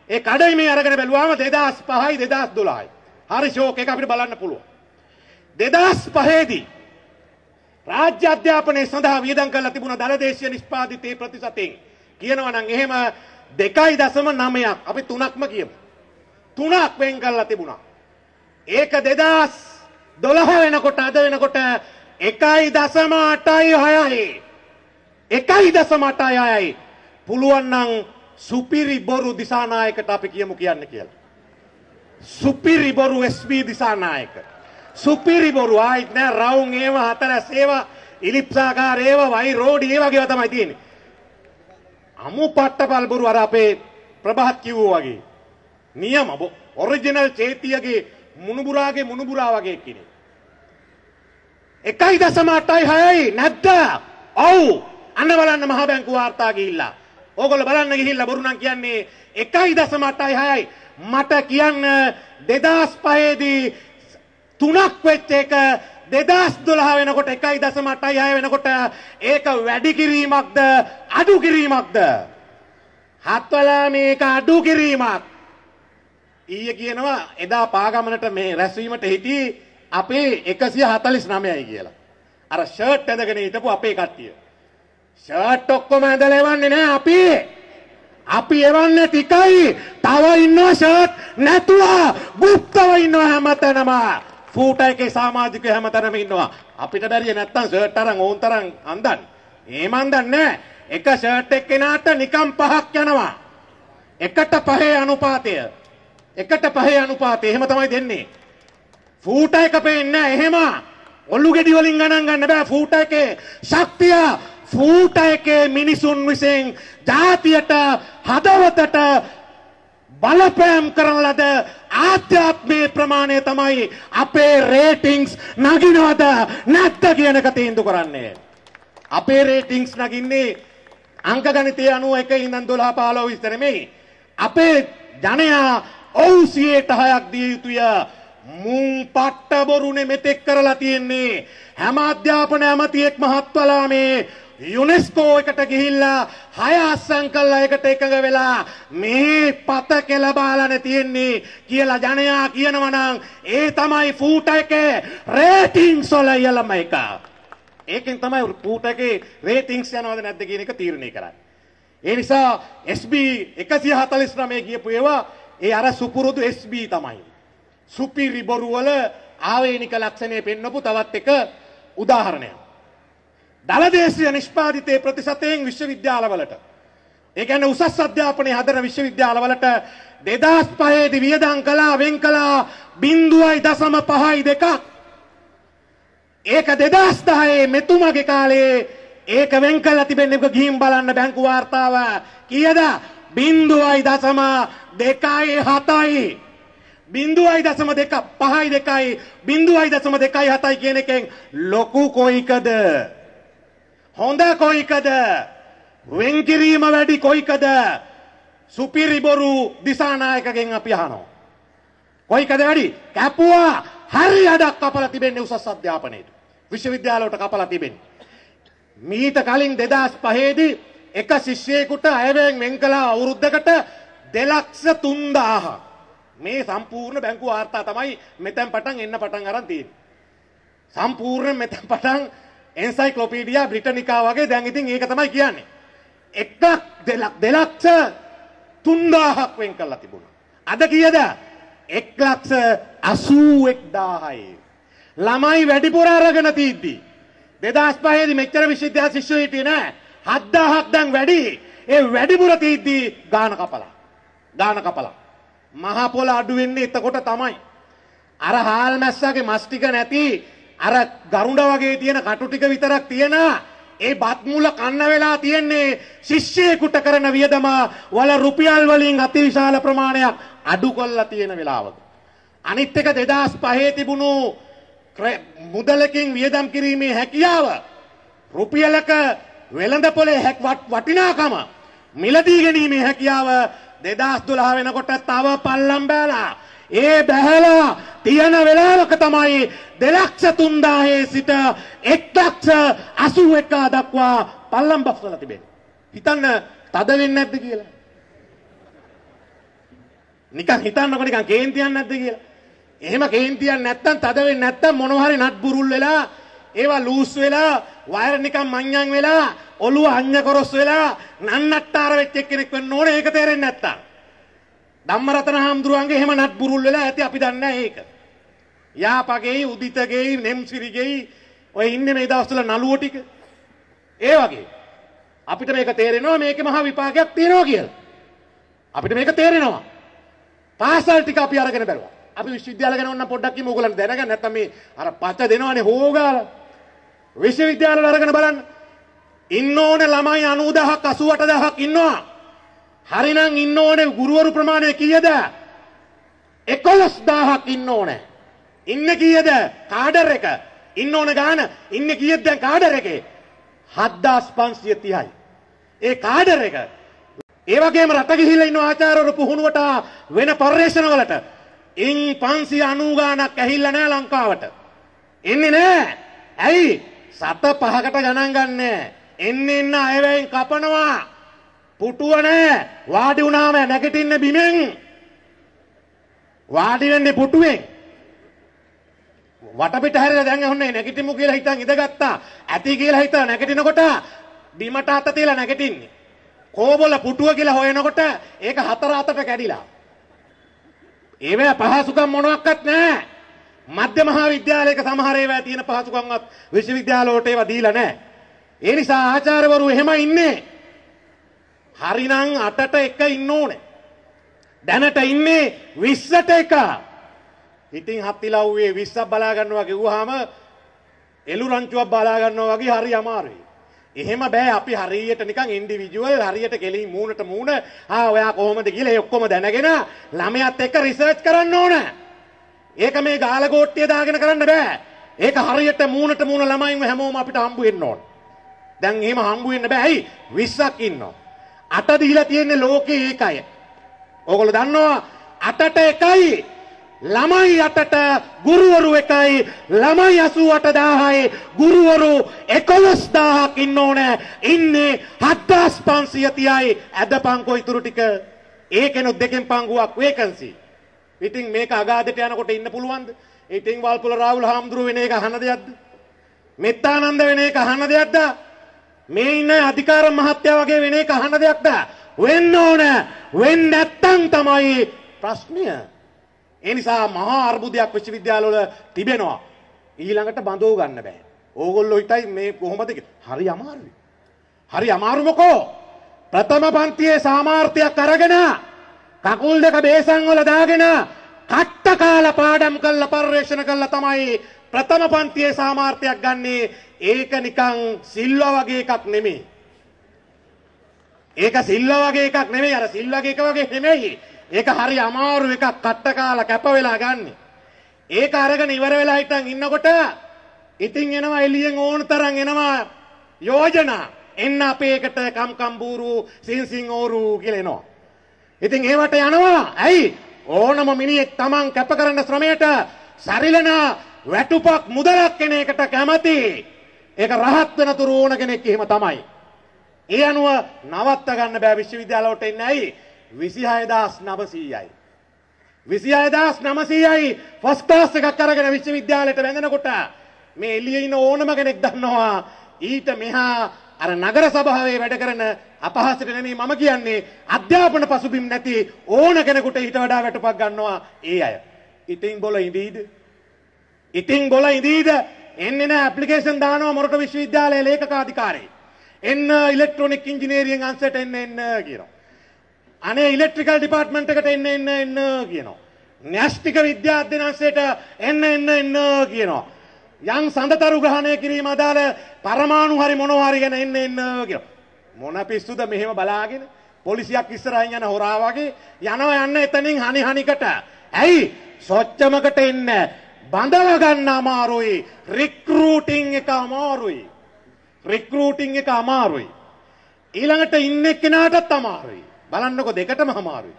ඒ කඩයි මේ අරගෙන බැලුවාම 2005යි 2012යි. හරි ෂෝක් එක අපිට බලන්න පුළුවන්. 2005 දී රාජ්‍ය අධ්‍යාපනය සඳහා වියදම් කරලා තිබුණ දලදේශීය නිෂ්පාදිතයේ ප්‍රතිශතයෙන් කියනවා නම් එහෙම 2.9ක් අපි තුනක්ම කියමු. තුනක් වෙන් කරලා තිබුණා. ඒක 2012 වෙනකොට අද වෙනකොට 1.8යි 6යි. 1.8යි 6යි. පුළුවන් නම් සුපිරි බොරු දිසානායකට අපි කියමු කියන්න කියලා. සුපිරි බොරු SB දිසානායක. සුපිරි බොරු ආයිත් නෑ රවුම් ඒව හතරැස් ඒවා ඉලිප්සාකාර ඒව වයි රෝඩි ඒ වගේ තමයි තියෙන්නේ. අමු පට්ටපල් බොරු අර අපේ ප්‍රභාත් කිව්වා වගේ. නියම ඔරිජිනල් චේතියගේ මුණුබුරාගේ මුණුබුරා වගේ කෙනෙක්. එකයි දශම අටයි හයයි නැද්ද? ඔව්. අන්න බලන්න මහ බැංකු වාර්තා ගිහිල්ලා. ඕගොල්ලෝ බලන්න ගිහිල්ලා බොරු නම් කියන්නේ 1.66යි. මට කියන්න 2005 දී තුනක් වෙච්ච එක 2012 වෙනකොට 1.86 වෙනකොට ඒක වැඩි කිරීමක්ද අඩු කිරීමක්ද? හත්වලා මේක අඩු කිරීමක්. ඊයේ කියනවා එදා පාගමනට මේ රැස්වීමට හිටියේ අපේ 149යි කියලා. අර ෂර්ට් ඇඳගෙන හිටපු අපේ කට්ටිය. ෂර්ට් ඔක්කොම ඇඳලා එවන්නේ නෑ අපි. අපි එවන්නේ ටිකයි. තව ඉන්නවා ෂර්ට් නැතුව গুপ্তව ඉන්නවා හැමතැනම. ෆූට එකේ සමාජිකයෝ හැමතැනම ඉන්නවා. අපිට බැරිය නැත්තම් ෂර්ට් අරන් ඕන් තරම් අඳන්. එහෙම අඳන්නේ එක ෂර්ට් එක්කෙනාට නිකම් පහක් යනවා. එකට පහේ අනුපාතය. එකට පහේ අනුපාතය. එහෙම තමයි දෙන්නේ. ෆූට එක පේන්නේ නැහැ. එහෙම ඔල්ලු ගෙඩි වලින් ගණන් ගන්න බෑ ෆූට එකේ ශක්තිය ෆූට එකේ මිනිසුන් විසින් ජාතියට හදවතට බලපෑම් කරන ලද ආධ්‍යාත්මයේ ප්‍රමාණය තමයි අපේ රේටිංස් නගිනවද නැත්ද කියන එක තීන්දුව කරන්නේ. අපේ රේටිංස් නගින්නේ අංක ගණිතය අනුව එක ඉඳන් දොලා පාලෝ විස්ත නෙමෙයි. අපේ ජනයා ඔව් සියයට හයක් දිය යුතුය. මුං පට්ට බොරුනේ මෙතෙක් කරලා තියෙන්නේ. හැම අධ්‍යාපන ඇමතියෙක් මහත්වලා මේ යුනෙස්කෝ එකට ගිහිල්ලා හය අස්සම් කළා එකට එකඟ වෙලා මේ පත කෙල බාලනේ තියෙන්නේ කියලා ජනයා කියනවා නම් ඒ තමයි ෆූට එකේ රේටින්ග්ස් වල යලම එක. ඒකෙන් තමයි ෆූට එකේ රේටින්ග්ස් යනවද නැද්ද කියන එක තීරණය කරන්නේ. ඒ නිසා SB 149 ගියපු ඒවා ඒ අර සුපුරුදු SB තමයි. සුපිරි බොරු වල ආවේනික ලක්ෂණය පෙන්වපු තවත් එක උදාහරණයක්. දලදේශීය නිෂ්පාදිතයේ ප්‍රතිශතයෙන් විශ්වවිද්‍යාලවලට ඒ කියන්නේ උසස් අධ්‍යාපනය හදන විශ්වවිද්‍යාලවලට 2005 දී වියදම් කළා වෙන් කළා 0.52ක් ඒක 2010 මෙතුමගේ කාලේ ඒක වෙන් කළා තිබෙන්නේ ගිහින් බලන්න බැංකු වාර්තාව කීයද 0.27යි 0.25යි 0.27යි කියන එකෙන් ලොකු කොයිකද හොඳ කොයිකද? වෙන් කිරීම වැඩි කොයිකද? සුපිරි බොරු දිසානායකගෙන් අපි අහනවා. කොයිකද වැඩි? කැපුවා හරි අඩක් කපලා තිබෙන්නේ උසස් අධ්‍යාපනයේට. විශ්වවිද්‍යාලවලට කපලා තිබෙන්නේ. මීට කලින් 2005 දී එක ශිෂ්‍යයෙකුට අයවැයෙන් වෙන් කළා අවුරුද්දකට 2,3000. මේ සම්පූර්ණ බැංකු වාර්තා තමයි මෙතෙන් පටන් එන්න පටන් අරන් තියෙන්නේ. සම්පූර්ණ මෙතෙන් පටන් එන්සයික්ලෝපීඩියා බ්‍රිටනිකා වගේ දැන් ඉතින් ඒක තමයි කියන්නේ. එකක් දෙලක් දෙලක්ෂ 3000ක් වෙන් කරලා තිබුණා. අද කීයද? 181000යි. ළමයි වැඩිපුර අරගෙන තියද්දි 2005 දී මෙච්චර විශ්වවිද්‍යාල ශිෂ්‍යයෝ හිටියේ නෑ. 7000ක් දැන් වැඩි. ඒ වැඩිපුර තියද්දි ගාන කපලා. ගාන කපලා. මහා පොළ අඩු වෙන්නේ එතකොට තමයි. අර හාල් මැස්සගේ මස් ටික නැති අර ගරුඩ වගේ තියෙන කටු ටික විතරක් තියෙනවා ඒ බත්මූල කන්න වෙලා තියෙන්නේ ශිෂ්‍යයෙකුට කරන වියදම වල රුපියල් වලින් අතිවිශාල ප්‍රමාණයක් අඩු කොල්ලා තියෙන වෙලාවක. අනිත් එක දෙදස් පහේ තිබුණු මුදලකින් වියදම් කිරීමේ හැකියාව රුපියලක වෙළඳ පොලේ හැක් වටිනාකම මිලදී ගැනීමේ හැකියාව දෙදස් දොළහ වෙනකොට තව පල්ලම් බෑලා ඒ බැහැලා තියෙන වෙලාවක තමයි දෙලක්ෂ තුන්දාහේ සිට එක්ලක්ෂ අසූ එකා දක්වා පල්ලම් බස්සල තිබෙන. හිතන්න තද වෙන්න ඇත්ද කියලා. නිකන් හිතන්නක නිකන් කේන්තියන් නැද්ද කියලා. එහෙම කේන්තියන් නැත්තම් තද වෙන්නේ නැත්තම් මොනවහරි නට් බුරුල් වෙලා ඒවා ලූස් වෙලා වයර් නිකන් මඤ්ඤන් වෙලා ඔළුව අඤ්ඤකොරස් වෙලා නන්නට්ටාර වෙච්ච එක්කෙනෙක් වෙන්න ඕනේ ඒක තේරෙන්නේ නැත්තම්. ධම්මරතන හාමුදුරුවන්ගේ එහෙම නත් බුරුල් වෙලා ඇති අපි දන්නේ නැහැ ඒක. යාපගේ උදිතගේ නෙම්සිරිගේ ඔය ඉන්නේ මේ දවස්වල නළුවෝ ටික. ඒ වගේ අපිට මේක තේරෙනවා මේකේ මහා විපාකයක් තියෙනවා කියලා. අපිට මේක තේරෙනවා. පාසල් ටික අපි අරගෙන බැලුවා. අපි විශ්වවිද්‍යාල ගැන ඕනම් පොඩ්ඩක් කිව්ව ඕගලන්ට දැනගන්න නැත්නම් මේ අර පච දෙනවනේ හොෝගාලා. විශ්වවිද්‍යාල අරගෙන බලන්න. ඉන්න ඕනේ ළමයි 90000ක් 88000ක් ඉන්නවා. හරිනම් ඉන්න ඕනේ ගුරුවරු ප්‍රමාණය කීයද? 11000ක් ඉන්න ඕනේ. ඉන්න කීයද? කාඩර් එක. ඉන්න ඕන ගාන. ඉන්න කීයද දැන් කාඩර් එකේ? 7530යි. ඒ කාඩර් එක ඒ වගේම රට ගිහිල්ලා ඉන්න ආචාර්යවරු පුහුණුවට වෙන පර්යේෂණ වලට ඉන් 590 ගාණක් ඇහිලා නැහැ ලංකාවට. එන්නේ නැහැ. ඇයි? සත පහකට ගණන් ගන්නෑ. එන්නේ ඉන්න අයවැයෙන් කපනවා. පුටුව නෑ වාඩි වුණාම නැගිටින්න බිමෙන් වාඩි වෙන්නේ පුටුවෙන් වටපිට හැරලා දැන් අහන්නේ නැගිටිමු කියලා හිතන් ඉඳගත්තා ඇති කියලා හිතා නැගිටිනකොට බිමට අත තියලා නැගිටින්නේ කෝබොල පුටුව කියලා හොයනකොට ඒක හතර අතට කැඩිලා ඒවැ පහසුකම් මොනවත් නෑ මධ්‍ය මහාවිද්‍යාලයක සමහර ඒවා තියෙන පහසුකම්වත් විශ්වවිද්‍යාල වලට ඒවා දීලා නෑ ඒ නිසා ආචාර්යවරු එහෙම ඉන්නේ හරිනම් අටට එක ඉන්න ඕනේ. දැනට ඉන්නේ 20ට එක. ඉතින් හප්පිලව්වේ 20ක් බලා ගන්නවා කිව්වහම එළු රංචුවක් බලා ගන්නවා වගේ හරි අමාරුයි. එහෙම බෑ අපි හරියට නිකන් ඉන්ඩිවිජුවල් හරියට කෙලින් මූණට මූණ ආ ඔයා කොහොමද කියලා ඒ ඔක්කොම දැනගෙන ළමයාත් එක්ක රිසර්ච් කරන්න ඕන. ඒක මේ ගාලගෝට්ටිය දාගෙන කරන්න බෑ. ඒක හරියට මූණට මූණ ළමයින්ව හැමෝම අපිට හම්බු වෙන්න ඕන. දැන් එහෙම හම්බු වෙන්න බෑ. ඇයි? 20ක් ඉන්නවා. අට දීලා තියෙන්නේ ලෝකේ ඒකයි. ඕගොල්ලෝ දන්නවා අටට එකයි ළමයි අටට ගුරුවරු එකයි ළමයි 88000යි ගුරුවරු 11000ක් ඉන්න ඕනේ ඉන්නේ 7530යි ඇදපන්කෝ ඉතුරු ටික ඒකෙනුත් දෙකෙන් පංගුවක් වේකන්සි ඉතින් මේක අගාධයට යනකොට ඉන්න පුළුවන්ද ඉතින් වල්පොල රාහුල් හාමුදුරුව වෙන එක අහන දෙයක්ද මෙත්තානන්ද වෙන එක අහන දෙයක්ද මේ ඉන්න අධිකාර මහත්තයා වගේ වෙන එක අහන්න දෙයක් බෑ. වෙන්න ඕන. වෙන්න නැත්තම් තමයි ප්‍රශ්නය. ඒ නිසා මහා අර්බුදයක් විශ්වවිද්‍යාලවල තිබෙනවා. ඊළඟට බඳව ගන්න බෑ. ඕගොල්ලෝ හිතයි මේ කොහොමද හරි අමාරුයි. හරි අමාරුමකෝ. ප්‍රථම පන්තියේ සාමාර්ථයක් අරගෙන කකුල් දෙක බේසන් වල දාගෙන කට්ට කාලා පාඩම් කරලා පරිශ්‍රණ කරලා තමයි ප්‍රථම පන්තියේ සාමාර්ථයක් ගන්නේ ඒක නිකන් සිල්වා වගේ එකක් නෙමෙයි. ඒක සිල්වා වගේ එකක් නෙමෙයි අර සිල්වා වගේ එක වගේ නෙමෙයි. ඒක හරි අමාරු එකක් කට්ට කාලා කැප වෙලා ගන්න. ඒක අරගෙන ඉවර වෙලා හිටන් ඉන්නකොට ඉතින් එනවා එළියෙන් ඕන තරම් එනවා යෝජනා. එන්න අපේ එකට කම්කම් බూరు සින්සින් ඕරු කියලා එනවා. ඉතින් ඒවට යනවා. ඇයි? ඕනම මිනිහෙක් Taman කැප කරන ශ්‍රමයට සරිලන වැටුපක් මුදලක් කෙනෙකුට කැමති. ඒක රහත් වෙන තුරු ඕන කෙනෙක් එහෙම තමයි. ඒ අනුව නවත්ත ගන්න බෑ විශ්වවිද්‍යාලවලට එන්නේ ඇයි? 26900යි. 26900යි ෆස්ට් ක්ලාස් එකක් අරගෙන විශ්වවිද්‍යාලයට වැඳෙනකොට මේ එළියේ ඉන්න ඕනම කෙනෙක් දන්නවා ඊට මෙහා අර නගර සභාවේ වැඩ කරන අපහාසට නෙමෙයි මම කියන්නේ අධ්‍යාපන පසුබිම් නැති ඕන කෙනෙකුට ඊට වඩා වැටුපක් ගන්නවා ඒ අය. ඉතින් බොල ඉඳීද? ඉතින් බොල ඉඳීද? එන්නේ නැහැ ඇප්ලිකේෂන් දානවා මොරට විශ්වවිද්‍යාලයේ ලේකකාධිකාරී. එන්න ඉලෙක්ට්‍රොනික ඉංජිනේරියන් අංශයට එන්න එන්න කියනවා. අනේ ඉලෙක්ට්‍රිකල් ඩිපාර්ට්මන්ට් එකට එන්න එන්න එන්න කියනවා. න්‍යෂ්ටික විද්‍යාධ්‍යන අංශයට එන්න එන්න එන්න කියනවා. යම් සඳතරු ග්‍රහණය කිරීම අදාළ පරමාණු හරි මොනවා හරි ගැන එන්න එන්න කියනවා. මොන පිස්සුද මෙහෙම බලාගෙන පොලිසියක් ඉස්සරහින් යන හොරා වගේ යනවා යන්න එතනින් හනි හනිකට. ඇයි? සොච්චමකට එන්නේ බඳව ගන්න අමාරුයි රික්‍රූටින් එක අමාරුයි රික්‍රූටින් එක අමාරුයි ඊළඟට ඉන්න එක්කෙනාටත් අමාරුයි බලන්නකො දෙකටම අමාරුයි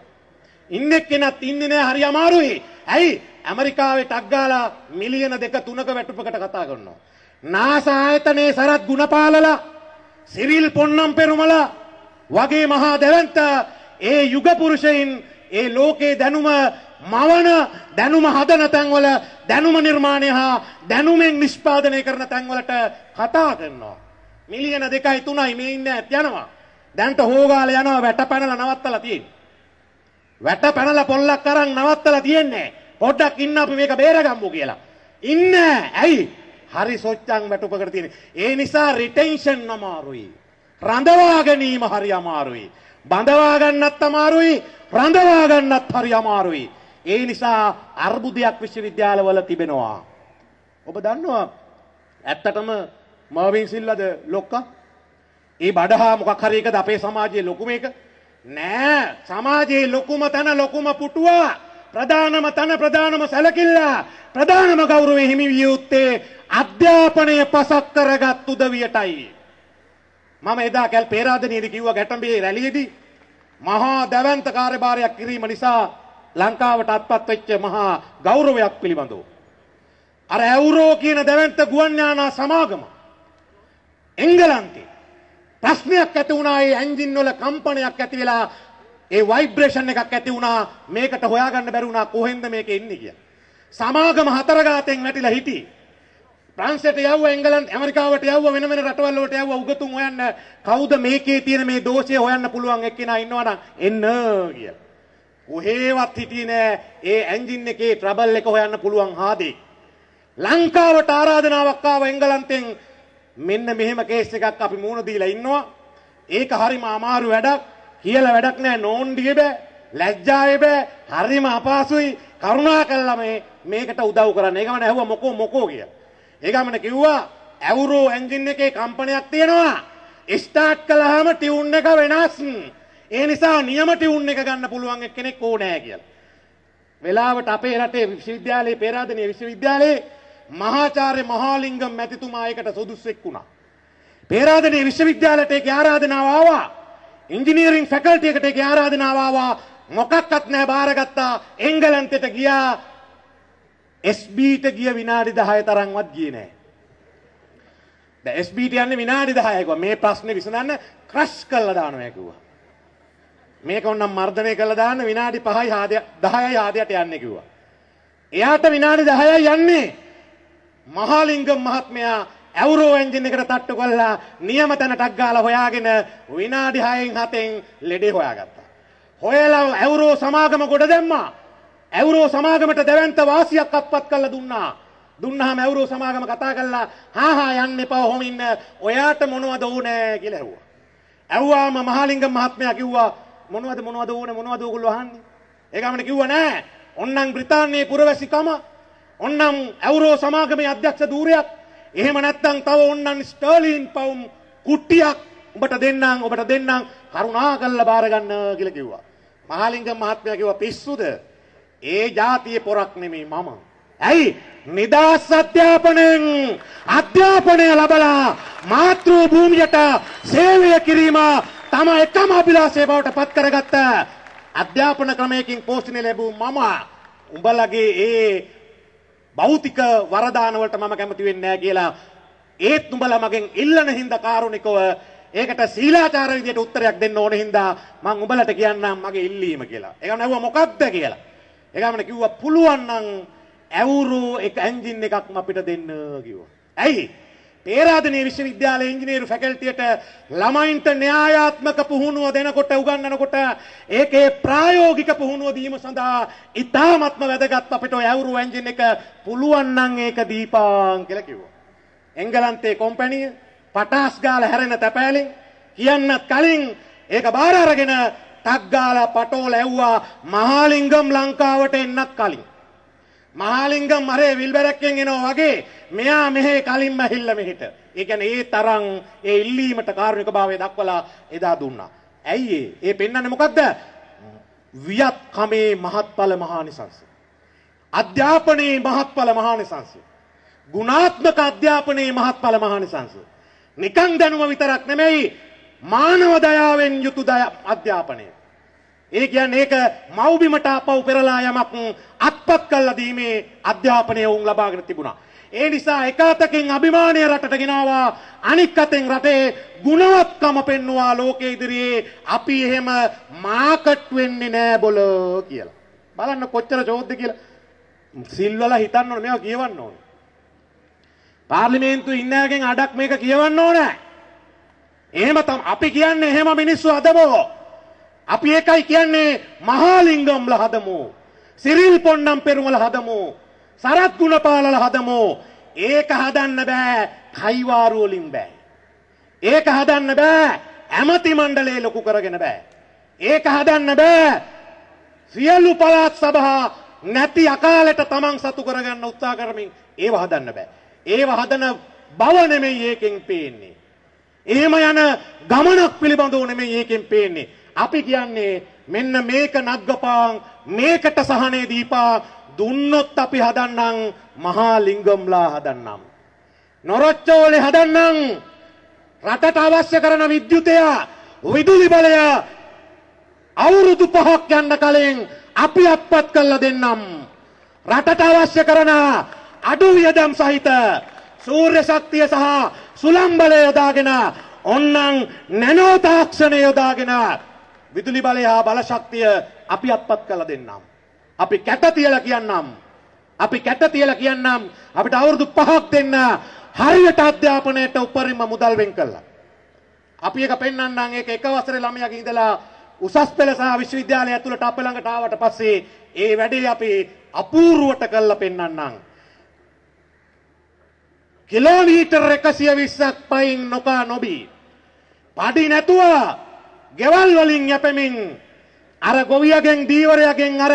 ඉන්න එක්කෙනත් ඉන්නේ නැහැ හරි අමාරුයි ඇයි ඇමරිකාවේ ටක් ගාලා මිලියන 2 3ක වැටුපකට කතා කරනවා නාසා ආයතනයේ සරත් ගුණපාලලා සිරිල් පොන්නම් පෙරුමලා වගේ මහා දැවැන්ත ඒ යුග පුරුෂයින් ඒ ලෝකේ දැනුම මවන දැනුම හදන තැන්වල දැනුම නිර්මාණය හා දැනුමෙන් නිෂ්පාදනය කරන තැන්වලට කතා කරනවා. මිලියන දෙකයි තුනයි මේ ඉන්න ඇත් යනවා. දැන්ට හෝගාල යනවා වැට පැනලා නවත්තලා තියෙන්නේ. වැට පැනලා පොල්ලක් අරන් නවත්තලා තියෙන්නේ. පොඩ්ඩක් ඉන්න අපි මේක බේරගම්මු කියලා. ඉන්න ඇයි? හරි සොච්චන් වැටුපකට තියෙන. ඒ නිසා රිටෙන්ෂන් අමාරුයි. රඳවා ගැනීම හරි අමාරුයි. බඳවා ගන්නත් අමාරුයි. රඳවා ගන්නත් හරි අමාරුයි. ඒ නිසා අර්බුදයක් විශ්වවිද්‍යාලවල තිබෙනවා. ඔබ දන්නවා ඇත්තටම මර්වින් සිල්ලද ලොක්කා? ඒ බඩහා මොකක් හරි එකද අපේ සමාජයේ ලොකුම එක? නෑ සමාජයේ ලොකුම තන ලොකුම පුටුවා ප්‍රධානම තන ප්‍රධානම සැලකිල්ල ප්‍රධානම ගෞරවය හිමි විය යුත්තේ අධ්‍යාපනය පසක් කරගත් උදවියටයි. මම එදා කැල් පේරාදෙනියේදී කිව්වා ගැටඹේ රැළියේදී මහා දැවැන්ත කාර්යභාරයක් කිරීම නිසා ලංකාවට අත්පත් වෙච්ච මහා ගෞරවයක් පිළිබඳව. අර ඇවුරෝ කියන දැවැන්ත ගුවන්යානා සමාගම එංගලන්තේ ප්‍රශ්නයක් ඇති වුණා ඒ එන්ජින් වල කම්පනයක් ඇති වෙලා ඒ ভাইබ්‍රේෂන් එකක් ඇති වුණා මේකට හොයාගන්න බැරි වුණා කොහෙන්ද මේක එන්නේ කියලා. සමාගම හතරගාතෙන් වැටිලා හිටියේ. ප්‍රංශයට යව්ව එංගලන්ත ඇමරිකාවට යව්ව වෙන වෙන රටවල් වලට යව්ව උගතුන් හොයන්න කවුද මේකේ තියෙන මේ දෝෂය හොයන්න පුළුවන් එක්කෙනා ඉන්නවනම් එන්න කියලා. කොහෙවත් හිටියේ නෑ ඒ එන්ජින් එකේ ට්‍රබල් එක හොයන්න පුළුවන් ආදී. ලංකාවට ආරාධනාවක් ආව එංගලන්තෙන් මෙන්න මෙහෙම කේස් එකක් අපි මූණ දීලා ඉන්නවා. ඒක හරිම අමාරු වැඩක්. කියලා වැඩක් නෑ නෝන්ඩිය බෑ. ලැජ්ජාය බෑ. හරිම අපහසුයි. කරුණා කළා මේ මේකට උදව් කරන්න. ඒකම ඇහුවා මොකෝ මොකෝ කියලා. ඒකම කිව්වා ඇවුරෝ එන්ජින් එකේ කම්පනයක් තියෙනවා. ස්ටාර්ට් කළාම ටියුන් එක වෙනස්. ඒ නිසා නියම ටියුන් එක ගන්න පුළුවන් එක්කෙනෙක් ඕනෑ කියලා. වෙලාවට අපේ රටේ විශ්වවිද්‍යාලයේ පේරාදෙණිය විශ්වවිද්‍යාලයේ මහාචාර්ය මහාලිංගම් මැතිතුමා ඒකට සුදුස්සෙක් වුණා. පේරාදෙණිය විශ්වවිද්‍යාලයට ඒකේ ආරාධනාව ආවා. ඉංජිනේරිං ෆැකල්ටි එකට ඒකේ ආරාධනාව ආවා. මොකක්වත් නැහැ බාරගත්තා. එංගලන්තයට ගියා. SBට ගිය විනාඩි 10 තරම්වත් ගියේ නැහැ. දැන් SBට යන්නේ විනාඩි 10යි කිව්වා. මේ ප්‍රශ්නේ විසඳන්න ක්‍රෂ් කරලා දානවා කිව්වා. මේක ඔන්නම් මර්ධනය කළා දාන්න විනාඩි 5යි 10යි 10ට යන්නේ කිව්වා. එයාට විනාඩි 10යි යන්නේ. මහාලිංගම් මහත්මයා ඇවුරෝ එන්ජින් එකට තට්ටු කළා නියම තැනටක් ගාලා හොයාගෙන විනාඩි 6න් 7න් ලෙඩේ හොයාගත්තා. හොයලා ඇවුරෝ සමාගම ගොඩ දැම්මා. ඇවුරෝ සමාගමට දෙවන්ත වාසියක් අත්පත් කරලා දුන්නා. දුන්නාම ඇවුරෝ සමාගම කතා කළා හා හා යන්න එපා ඔහොම ඉන්න ඔයාට මොනවද ඕනේ කියලා ඇහුවා. ඇහුවාම මහාලිංගම් මහත්මයා කිව්වා මොනවද මොනවද ඕනේ මොනවද ඕගොල්ලෝ අහන්නේ? ඒ ගමන කිව්වා නෑ. ඔන්නම් බ්‍රිතාන්‍යයේ පුරවැසිකම, ඔන්නම් යුරෝ සමාගමේ අධ්‍යක්ෂ ධූරයක්, එහෙම නැත්නම් තව ඔන්නම් ස්ටර්ලින් පවුම් කුට්ටියක් ඔබට දෙන්නම් ඔබට දෙන්නම් කරුණා කරලා බාර ගන්න කියලා කිව්වා. මහලිංගම් මහත්මයා කිව්වා පිස්සුද? ඒ જાතියේ පොරක් නෙමෙයි මම. ඇයි නිදාස් අධ්‍යාපනයෙන් අධ්‍යාපනය ලබලා මාතෘ භූමියට සේවය කිරීම තම එකම අභිලාෂය බවට පත් කරගත්ත අධ්‍යාපන ක්‍රමයකින් පෝෂණය ලැබූ මම උඹලගේ ඒ භෞතික වරදානවලට මම කැමති වෙන්නේ නැහැ කියලා ඒත් උඹලා මගෙන් ඉල්ලන හින්දා කාරුණිකව ඒකට සීලාචාර විදියට උත්තරයක් දෙන්න ඕන හින්දා මම උඹලට කියන්නම් මගේ ඉල්ලීම කියලා. ඒගොල්ලෝ ඇහුවා මොකක්ද කියලා. ඒගොල්ලෝ කිව්වා පුළුවන් නම් ඇවුරු එක එන්ජින් එකක්ම අපිට දෙන්න කිව්වා. ඇයි? පේරාදනය විශ්වවිද්‍යාල ඉංජිනේරු ෆැකල්ටියට ළමයින්ට න්‍යායාත්මක පුහුණුව දෙනකොට උගන්නනකොට ඒකේ ප්‍රායෝගික පුහුණුව දීම සඳහා ඉතාමත්ම වැදගත් අපිට ඇවුරු ඇන්ජින් එක පුළුවන් නම් ඒක දීපාන් කියලා කිව්වා. එංගලන්තේ කොම්පැනිය පටාස් ගාලා හැරෙන තැපෑලෙන් කියන්නත් කලින් ඒක බාර අරගෙන ටක් ගාලා පටෝල ඇව්වා මහාලිංගම් ලංකාවට එන්නත් කලින්. මහාලිංගම් මරේ විල්බැරැක්කෙන් එනවා වගේ මෙයා මෙහෙ කලින්ම හිල්ල මෙහිට. ඒ කියන්නේ ඒ තරම් ඒ ඉල්ලීමට කාරුණික භාවය දක්වලා එදා දුන්නා. ඇයි ඒ? ඒ පෙන්වන්නේ මොකද්ද? වියත් කමේ මහත්ඵල මහානිසංස. අධ්‍යාපනයේ මහත්ඵල මහානිසංස. ගුණාත්මක අධ්‍යාපනයේ මහත්ඵල මහානිසංස. නිකං දැනුම විතරක් නෙමෙයි මානව දයාවෙන් යුතු අධ්‍යාපනය. ඒ කියන්නේ ඒක මව්බිමට ආපහු පෙරලා යමක් අත්පත් කළා දීමේ අධ්‍යාපනය වුන් ලබාගෙන තිබුණා. ඒ නිසා එක අතකින් අභිමානය රටට ගෙනාවා අනික් අතෙන් රටේ ගුණවත්කම පෙන්නවා ලෝකෙ ඉදිරියේ අපි එහෙම මාකට් වෙන්නේ නෑ බොලෝ කියලා. බලන්න කොච්චර චෝද්ද කියලා සිල්වල හිතන්න ඕනේ මේවා කියවන්න ඕනේ. පාර්ලිමේන්තු ඉන්නකෙන් අඩක් මේක කියවන්න ඕනේ. එහෙම අපි කියන්නේ එහෙම මිනිස්සු අද බොහෝ. අපි ඒකයි කියන්නේ මහාලිංගම්ල හදමු. සිරිල් පොන්නම් පෙරුමල හදමු. සරත් ගුණපාලල හදමු. ඒක හදන්න බෑ කයිවාරු වලින් බෑ. ඒක හදන්න බෑ ඇමති මණ්ඩලය ලොකු කරගෙන බෑ. ඒක හදන්න බෑ සියලු පළාත් සභා නැති අකාලෙට තමන් සතු කරගන්න උත්සා කරමින් ඒව හදන්න බෑ. ඒව හදන බව නෙමෙයි ඒකෙන් පේන්නේ. එහෙම යන ගමනක් පිළිබඳව නෙමෙයි ඒකෙන් පේන්නේ. අපි කියන්නේ මෙන්න මේක නග්ගපාං මේකට සහනේ දීපා දුන්නොත් අපි හදන්නම් මහා ලිංගම්ලා හදන්නම් නොරොච්චෝලේ හදන්නම් රටට අවශ්‍ය කරන විද්‍යුතය විදුලි බලය අවුරුදු පහක් යන්න කලින් අපි අත්පත් කරලා දෙන්නම් රටට අවශ්‍ය කරන අඩු වියදම් සහිත සූර්ය ශක්තිය සහ සුලම් බලය යොදාගෙන ඔන්නම් නැනෝ තාක්ෂණය යොදාගෙන විදුලි බලය හා බලශක්තිය අපි අත්පත් කරලා දෙන්නම්. අපි කැට තියලා කියන්නම්. අපි කැට තියලා කියන්නම් අපිට අවුරුදු 5ක් දෙන්න හරියට අධ්‍යාපනයට උපරිම මුදල් වෙන් කළා. අපි එක පෙන්වන්නම් ඒක එක වසරේ ළමයාගේ ඉඳලා උසස් පෙළ සහ විශ්වවිද්‍යාලය ඇතුළට අප ළඟට ආවට පස්සේ ඒ වැඩේ අපි අපූර්වට කරලා පෙන්වන්නම්. කිලෝමීටර් 120ක් පයින් නොකා නොබී. පඩි නැතුව ගෙවල් වලින් යැපෙමින් අර ගොවියගෙන් දීවරයගෙන් අර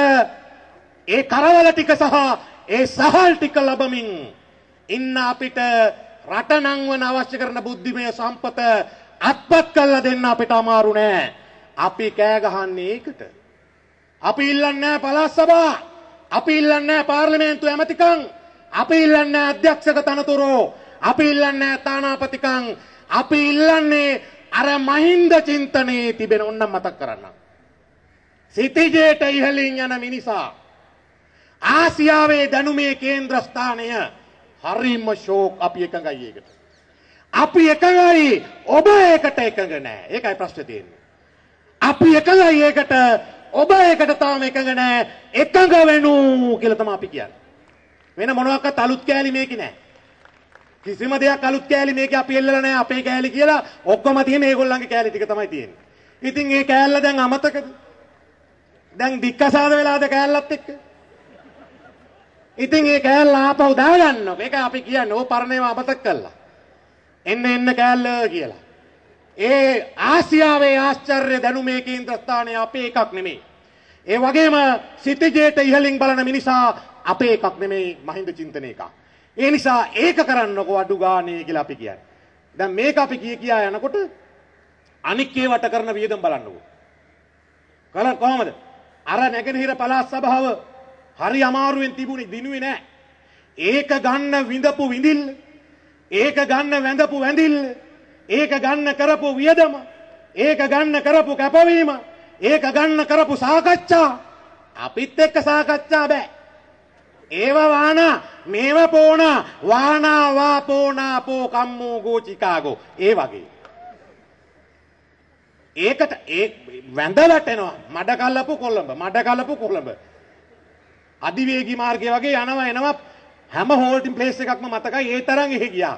ඒ කරවල ටික සහ ඒ සහල් ටික ලබමින් ඉන්න අපිට රට නංවන අවශ්‍ය කරන බුද්ධිමය සම්පත අත්පත් කරලා දෙන්න අපිට අමාරු නෑ. අපි කෑ ගහන්නේ ඒකට. අපි ඉල්ලන්නේ පළාත් සභා. අපි ඉල්ලන්නේ පාර්ලිමේන්තු ඇමතිකම්. අපි ඉල්ලන්නේ අධ්‍යක්ෂක තනතුරු. අපි ඉල්ලන්නේ තානාපතිකම්. අපි ඉල්ලන්නේ අර මහින්ද චින්තනයේ තිබෙන ඔන්න මතක් කරන්න. සිතිජයට ඉහලින් යන මිනිසා. ආසියාවේ දැනුමේ කේන්ද්‍රස්ථානය හරිම ශෝක් අපි එකඟයි ඒකට. අපි එකඟයි ඔබ ඒකට එකඟ නෑ. ඒකයි ප්‍රශ්නේ තියෙන්නේ. අපි එකඟයි ඒකට ඔබ ඒකට තාම එකඟ නෑ. එකඟ වෙනු කියලා තමයි අපි කියන්නේ. වෙන මොනවාක්වත් අලුත් කෑලි මේකේ නෑ. කිසිම දෙයක් අලුත් කෑලි මේක අපි එල්ලලා නැහැ අපේ කෑලි කියලා ඔක්කොම තියෙන ඒගොල්ලන්ගේ කෑලි ටික තමයි තියෙන්නේ. ඉතින් මේ කෑල්ල දැන් අමතකද? දැන් දික්කසාද වෙලාද කෑල්ලත් එක්ක? ඉතින් මේ කෑල්ල ආපහු දාව ගන්නවා. මේක අපි කියන්නේ ඕ පරණේම අමතක කළා. එන්න එන්න කෑල්ල කියලා. ඒ ආසියාවේ ආශ්චර්ය දැනුමේ කේන්ද්‍රස්ථානය අපේ එකක් නෙමෙයි. ඒ වගේම සිටිජේට ඉහලින් බලන මිනිසා අපේ එකක් නෙමෙයි මහින්ද චින්තන එකක්. ඒ නිසා ඒක කරන්නකෝ අඩු ගානේ කියලා අපි කියන්නේ. දැන් මේක අපි කිය කියා යනකොට අනික් ඒවට කරන වියදම් බලන්නකෝ. කරන් කොහමද? අර නැගෙනහිර පළාත් සභාව හරි අමාරුවෙන් තිබුණේ දිනුවේ නෑ. ඒක ගන්න විඳපු විඳිල්ල, ඒක ගන්න වැඳපු වැඳිල්ල, ඒක ගන්න කරපු වියදම, ඒක ගන්න කරපු කැපවීම, ඒක ගන්න කරපු සාකච්ඡා අපිත් එක්ක සාකච්ඡා බෑ. ඒව වාන මේව පෝන වානා වා පෝනා පෝ කම්මෝ ගෝචිකාගෝ ඒ වගේ ඒකට ඒ වැඳ වැටෙනවා මඩ කල්ලපු කොළඹ මඩ කල්ලපු කොළඹ අධිවේගී මාර්ගය වගේ යනවා එනවා හැම හෝල්ටින් ප්ලේස් එකක්ම මතකයි ඒ තරම් එහෙ ගියා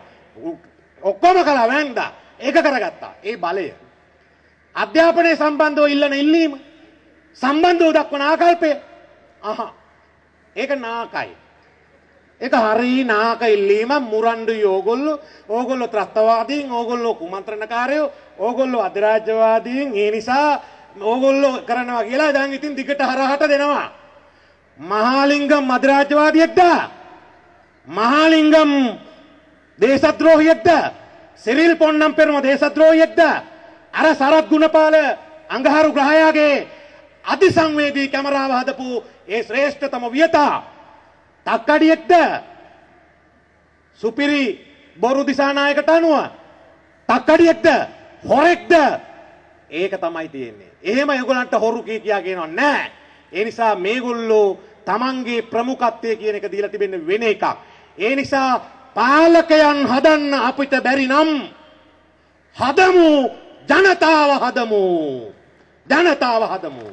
ඔක්කොම කළා වැන්දා ඒක කරගත්තා ඒ බලය අධ්‍යාපනය සම්බන්ධව ඉල්ලන ඉල්ලීම සම්බන්ධව දක්වන ආකල්පය අහා ඒක නාකයි. ඒක හරි නාක ඉල්ලීම මුරණ්ඩු ඕගොල්ලෝ ඕගොල්ලෝ ත්‍රස්තවාදීන් ඕගොල්ලෝ කුමන්ත්‍රණකාරයෝ ඕගොල්ලෝ අධිරාජ්‍යවාදීන් ඒ නිසා ඕගොල්ලෝ කරනවා කියලා දැන් ඉතින් දිගට හරහට දෙනවා. මහාලිංගම් අධිරාජ්‍යවාදියෙක්ද? මහාලිංගම් දේශද්‍රෝහියෙක්ද? සිරිල් පොන්නම් පෙරම දේශද්‍රෝහියෙක්ද? අර සරත් ගුණපාල අඟහරු ග්‍රහයාගේ අධිසංවේදී කැමරාව හදපු ඒ ශ්‍රේෂ්ඨතම වියතා තක්කඩියෙක්ද සුපිරි බොරු දිසානායකට අනුව තක්කඩියෙක්ද හොරෙක්ද ඒක තමයි තියෙන්නේ. එහෙම ඒගොල්ලන්ට හොරු කී කියා කියනවා නෑ. ඒ නිසා මේගොල්ලෝ තමන්ගේ ප්‍රමුඛත්වය කියන එක දීලා තිබෙන වෙන එකක්. ඒ නිසා පාලකයන් හදන්න අපිට බැරි නම් හදමු ජනතාව හදමු ජනතාව හදමු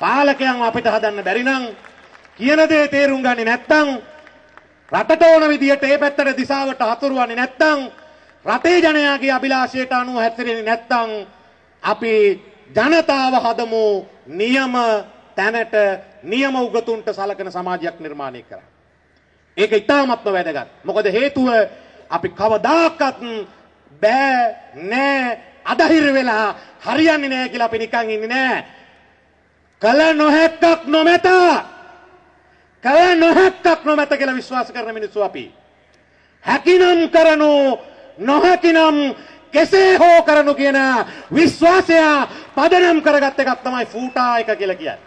පාලකයන්ව අපිට හදන්න බැරි නම් කියන දේ තේරුම් ගන්නේ නැත්නම් රටට ඕන විදියට ඒ පැත්තට දිශාවට හතුරුවන්නේ නැත්නම් රටේ ජනයාගේ අභිලාෂයට අනුව හැසිරෙන්නේ නැත්නම් අපි ජනතාව හදමු නියම තැනට නියම උගතුන්ට සලකන සමාජයක් නිර්මාණය කරන්න. ඒක ඉතාමත්ම වැදගත්. මොකද හේතුව අපි කවදාකත් බෑ නෑ අදහිර වෙලා හරියන්නේ නෑ කියලා අපි නිකන් ඉන්නේ නෑ. කල නොහැක්කක් නොමැත. කල නොහැක්කක් නොමැත කියලා විශ්වාස කරන මිනිස්සු අපි. හැකිනම් කරනු නොහැකිනම් කෙසේ හෝ කරනු කියන විශ්වාසය පදනම් කරගත් එකක් තමයි ෆූටා එක කියලා කියන්නේ.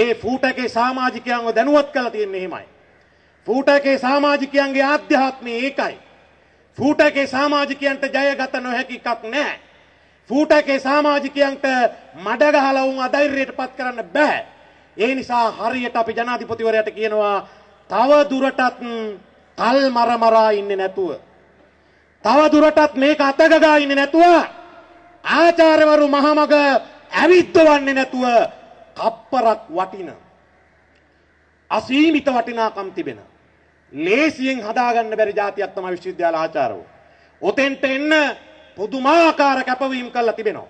ඒ ෆූටකේ සමාජිකයන්ව දැනුවත් කරලා තියෙන්නේ එහෙමයි. ෆූටකේ සමාජිකයන්ගේ ආධ්‍යාත්මය ඒකයි. ෆූටකේ සමාජිකයන්ට ජයගත නොහැකි එකක් නැහැ. ෆූටකේ සමාජිකයන්ට මඩගහලා වුන් අධෛර්යයට පත් කරන්න බෑ. ඒ නිසා හරියට අපි ජනාධිපතිවරයාට කියනවා තව දුරටත් කල් මරමරා ඉන්නේ නැතුව. තව දුරටත් මේක අතගගා ඉන්නේ නැතුව ආචාර්යවරු මහමග ඇවිද්දවන්නේ නැතුව කප්පරක් වටින අසීමිත වටිනාකම් තිබෙන ලේසියෙන් හදාගන්න බැරි જાතියක් තමයි විශ්වවිද්‍යාල ආචාර්යවරු. ඔතෙන්ට එන්න පුදුමාකාර කැපවීම් කළා තිබෙනවා.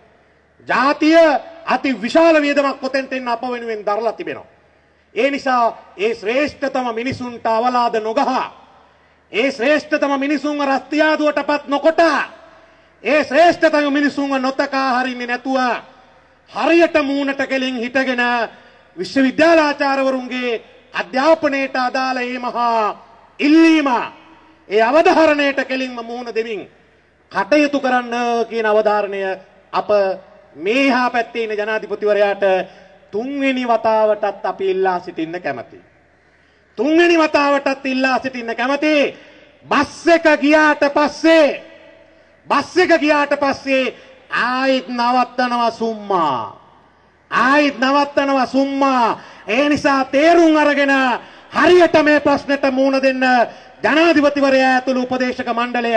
ජාතිය අති විශාල වියදමක් කොතෙන්ට එන්න අප වෙනුවෙන් දරලා තිබෙනවා. ඒ නිසා ඒ ශ්‍රේෂ්ඨතම මිනිසුන්ට අවලාද නොගහ ඒ ශ්‍රේෂ්ඨතම මිනිසුන්ව රස්තියාදුවටපත් නොකොට ඒ ශ්‍රේෂ්ඨතම මිනිසුන්ව නොතකා හරින්නේ නැතුව හරියට මූණට කෙලින් හිටගෙන විශ්වවිද්‍යාලාචාර්යවරුන්ගේ අධ්‍යාපනයට අදාළ ඒ මහා ඉල්ලීම ඒ අවධාරණයට කෙලින්ම මුහුණ දෙමින් කටයුතු කරන්න කියන අවධාරණය අප මේ හා පැත්තේ ඉන්න ජනාධිපතිවරයාට තුන්වෙනි වතාවටත් අපි ඉල්ලා සිටින්න කැමතියි. තුන්වෙනි වතාවටත් ඉල්ලා සිටින්න කැමතියි. බස් එක ගියාට පස්සේ බස් එක ගියාට පස්සේ ආයෙත් නවත්තනවා සුම්මා. ආයෙත් නවත්තනවා සුම්මා. ඒ නිසා තේරුම් අරගෙන හරියට මේ ප්‍රශ්නෙට මුහුණ දෙන්න ජනාධිපතිවරයා ඇතුළු උපදේශක මණ්ඩලය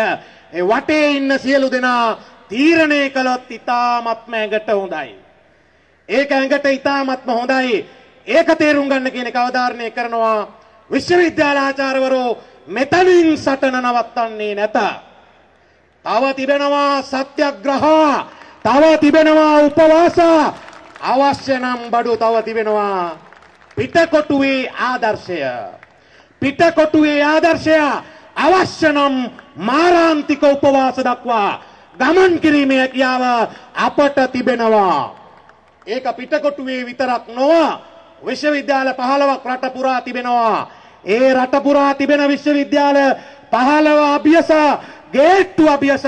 ඒ වටේ ඉන්න සියලු දෙනා තීරණය කළොත් ඊ타ත්ම ඇඟට හොඳයි. ඒක ඇඟට ඊ타ත්ම හොඳයි. ඒක තේරුම් ගන්න කියන කවදාරණය කරනවා විශ්වවිද්‍යාල ආචාර්යවරු මෙතනින් සටන නවත්තන්නේ නැත. තව තිබෙනවා සත්‍යග්‍රහා, තව තිබෙනවා උපවාසා, අවශ්‍ය නම් බඩු තව තිබෙනවා පිටකොටුවේ ආදර්ශය. පිටකොටුවේ ආදර්ශය අවශ්‍ය නම් මාරාන්තික උපවාස දක්වා ගමන් කිරීමේ හැකියාව අපට තිබෙනවා. ඒක පිටකොටුවේ විතරක් නොව විශ්වවිද්‍යාල 15ක් රට පුරා තිබෙනවා. ඒ රට පුරා තිබෙන විශ්වවිද්‍යාල 15 අභ්‍යස ගේට්ටු අභ්‍යස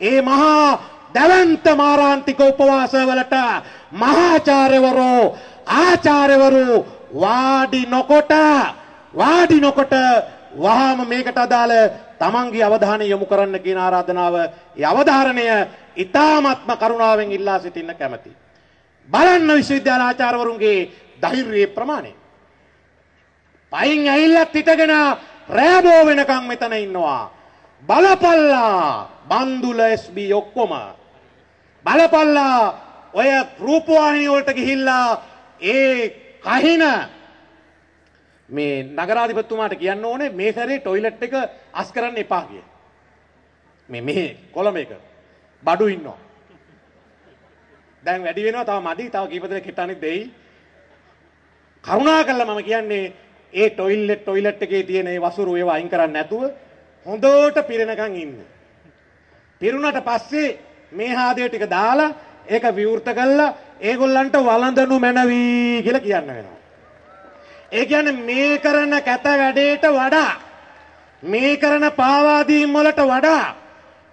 ඒ මහා දැවන්ත මාරාන්තික උපවාසවලට මහාචාර්යවරු ආචාර්යවරු වාඩි නොකොට වාඩි නොකොට වහාම මේකට අදාළ තමන්ගේ අවධානය යොමු කරන්න කියන ආරාධනාව ඒ අවධාරණය ඊ타ත්ම කරුණාවෙන් ඉල්ලා සිටින්න කැමැති. බලන්න විශ්වවිද්‍යාල ආචාර්යවරුන්ගේ ධෛර්යයේ ප්‍රමාණය. පයින් ඇහිලා තිතගෙන රෑබෝ වෙනකන් මෙතන ඉන්නවා. බලපල්ලා බන්දුල SB ඔක්කොම බලපල්ලා ඔය රූපවාහිනිය වලට ගිහිල්ලා ඒ කහින මේ නගරාධිපතිතුමාට කියන්න ඕනේ මේ සැරේ ටොයිලට් එක අස් කරන්න එපා කිය. මේ මේ කොළඹ එක බඩු ඉන්නවා. දැන් වැඩි වෙනවා තව මදි තව කීප දෙනෙක් හිටන්නේ දෙයි. කරුණා කළා මම කියන්නේ ඒ ටොයිලට් ටොයිලට් එකේ තියෙන ඒ වසුරු ඒව අයින් කරන්න නැතුව හොඳට පිරෙනකන් ඉන්න. පිරුණට පස්සේ මේ ආදේ ටික දාලා ඒක විවෘත කළා ඒගොල්ලන්ට වළඳනු මැනවි කියලා කියන්න වෙනවා. ඒ කියන්නේ මේ කරන කැත වැඩේට වඩා මේ කරන පාවාදීම් වලට වඩා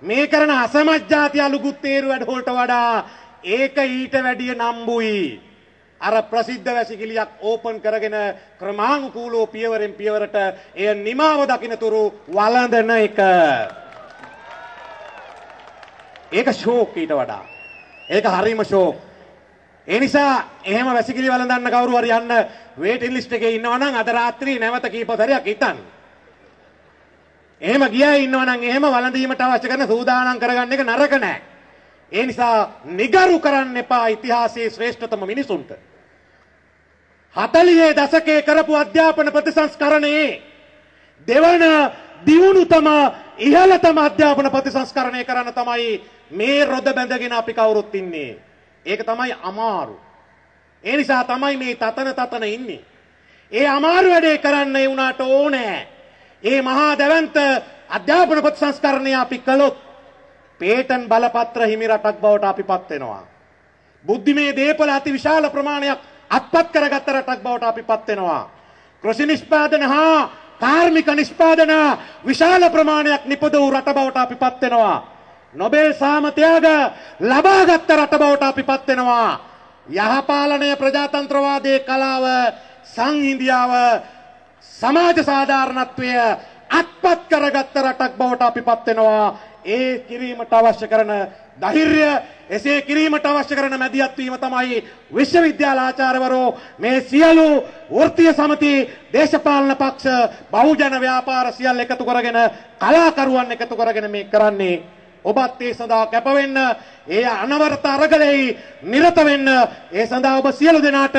මේ කරන අසමජ්ජාති අලුගුත් තේරු වැඩ වලට වඩා ඒක ඊට වැඩිය නම්බුයි අර ප්‍රසිද්ධ වැසිකිලියක් ඕපන් කරගෙන ක්‍රමානුකූලව පියවරෙන් පියවරට එය නිමාව දකින්නතුරු වළඳන එක. ඒක ෂෝක් ඊට වඩා. ඒක හරීම ෂෝක්. ඒ නිසා එහෙම වැසිකිලි වළඳන්න කවුරු හරි යන්න වේටින් ලිස්ට් එකේ ඉන්නවා නම් අද රාත්‍රී නැවත කීප සැරයක් හිතන්න. එහෙම ගියා ඉන්නවා නම් එහෙම වළඳීමට අවශ්‍ය කරන සූදානම් කරගන්න එක නරක නෑ. ඒ නිසා නිගරු කරන්න එපා ඉතිහාසයේ ශ්‍රේෂ්ඨතම මිනිසුන්ට. 40 දශකයේ කරපු අධ්‍යාපන ප්‍රතිසංස්කරණයේ දෙවන දියුණුතම ඉහළතම අධ්‍යාපන ප්‍රතිසංස්කරණය කරන්න තමයි මේ රොද බැඳගෙන අපි කවුරුත් ඉන්නේ. ඒක තමයි අමාරු. ඒ නිසා තමයි මේ තතන තතන ඉන්නේ. ඒ අමාරු වැඩේ කරන්න ඒ වුණාට ඕනේ. ඒ මහා දැවන්ත අධ්‍යාපන ප්‍රතිසංස්කරණය අපි කළොත් පේටන් බලපත්‍ර හිමි රටක් බවට අපිපත් වෙනවා. බුද්ධිමේ දේපල අති විශාල ප්‍රමාණයක් අත්පත් කරගත්ත රටක් බවට අපිපත් වෙනවා. කෘෂි නිෂ්පාදන හා කාර්මික නිෂ්පාදන විශාල ප්‍රමාණයක් නිපද වූ රට බවට අපිපත් වෙනවා. නොබෙල් සාමතයාග ලබාගත්ත රට බවට අපි පත්වෙනවා. යහපාලනය ප්‍රජාතන්ත්‍රවාදය කලාව සංහින්දියාව සමාජ සාධාරණත්වය අත්පත් කරගත්ත රටක් බවට අපි පත්වෙනවා. ඒ කිරීමට අවශ්‍ය කරන දහිර්ය එසේ කිරීමට අවශ්‍ය කරන මැදිහත්වීම තමයි විශ්වවිද්‍යාල ආචාර්යවරෝ මේ සියලු වෘත්තීය සමිති දේශපාලන පක්ෂ බහුජන ව්‍යාපාර සියල්ල එකතු කරගෙන කලාකරුවන් එකතු කරගෙන මේ කරන්නේ ඔබත් ඒ සඳහා කැපවෙන්න ඒ අනවරත අරගලෙහි නිරත වෙන්න ඒ සඳහා ඔබ සියලු දෙනාට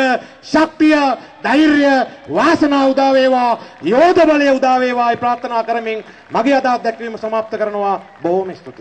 ශක්තිය ධෛර්ය වාසනාව උදා වේවා යෝධ බලය උදා වේවායි ප්‍රාර්ථනා කරමින් මගේ අදහස් දැක්වීම સમાપ્ત කරනවා බොහොම ස්තුතියි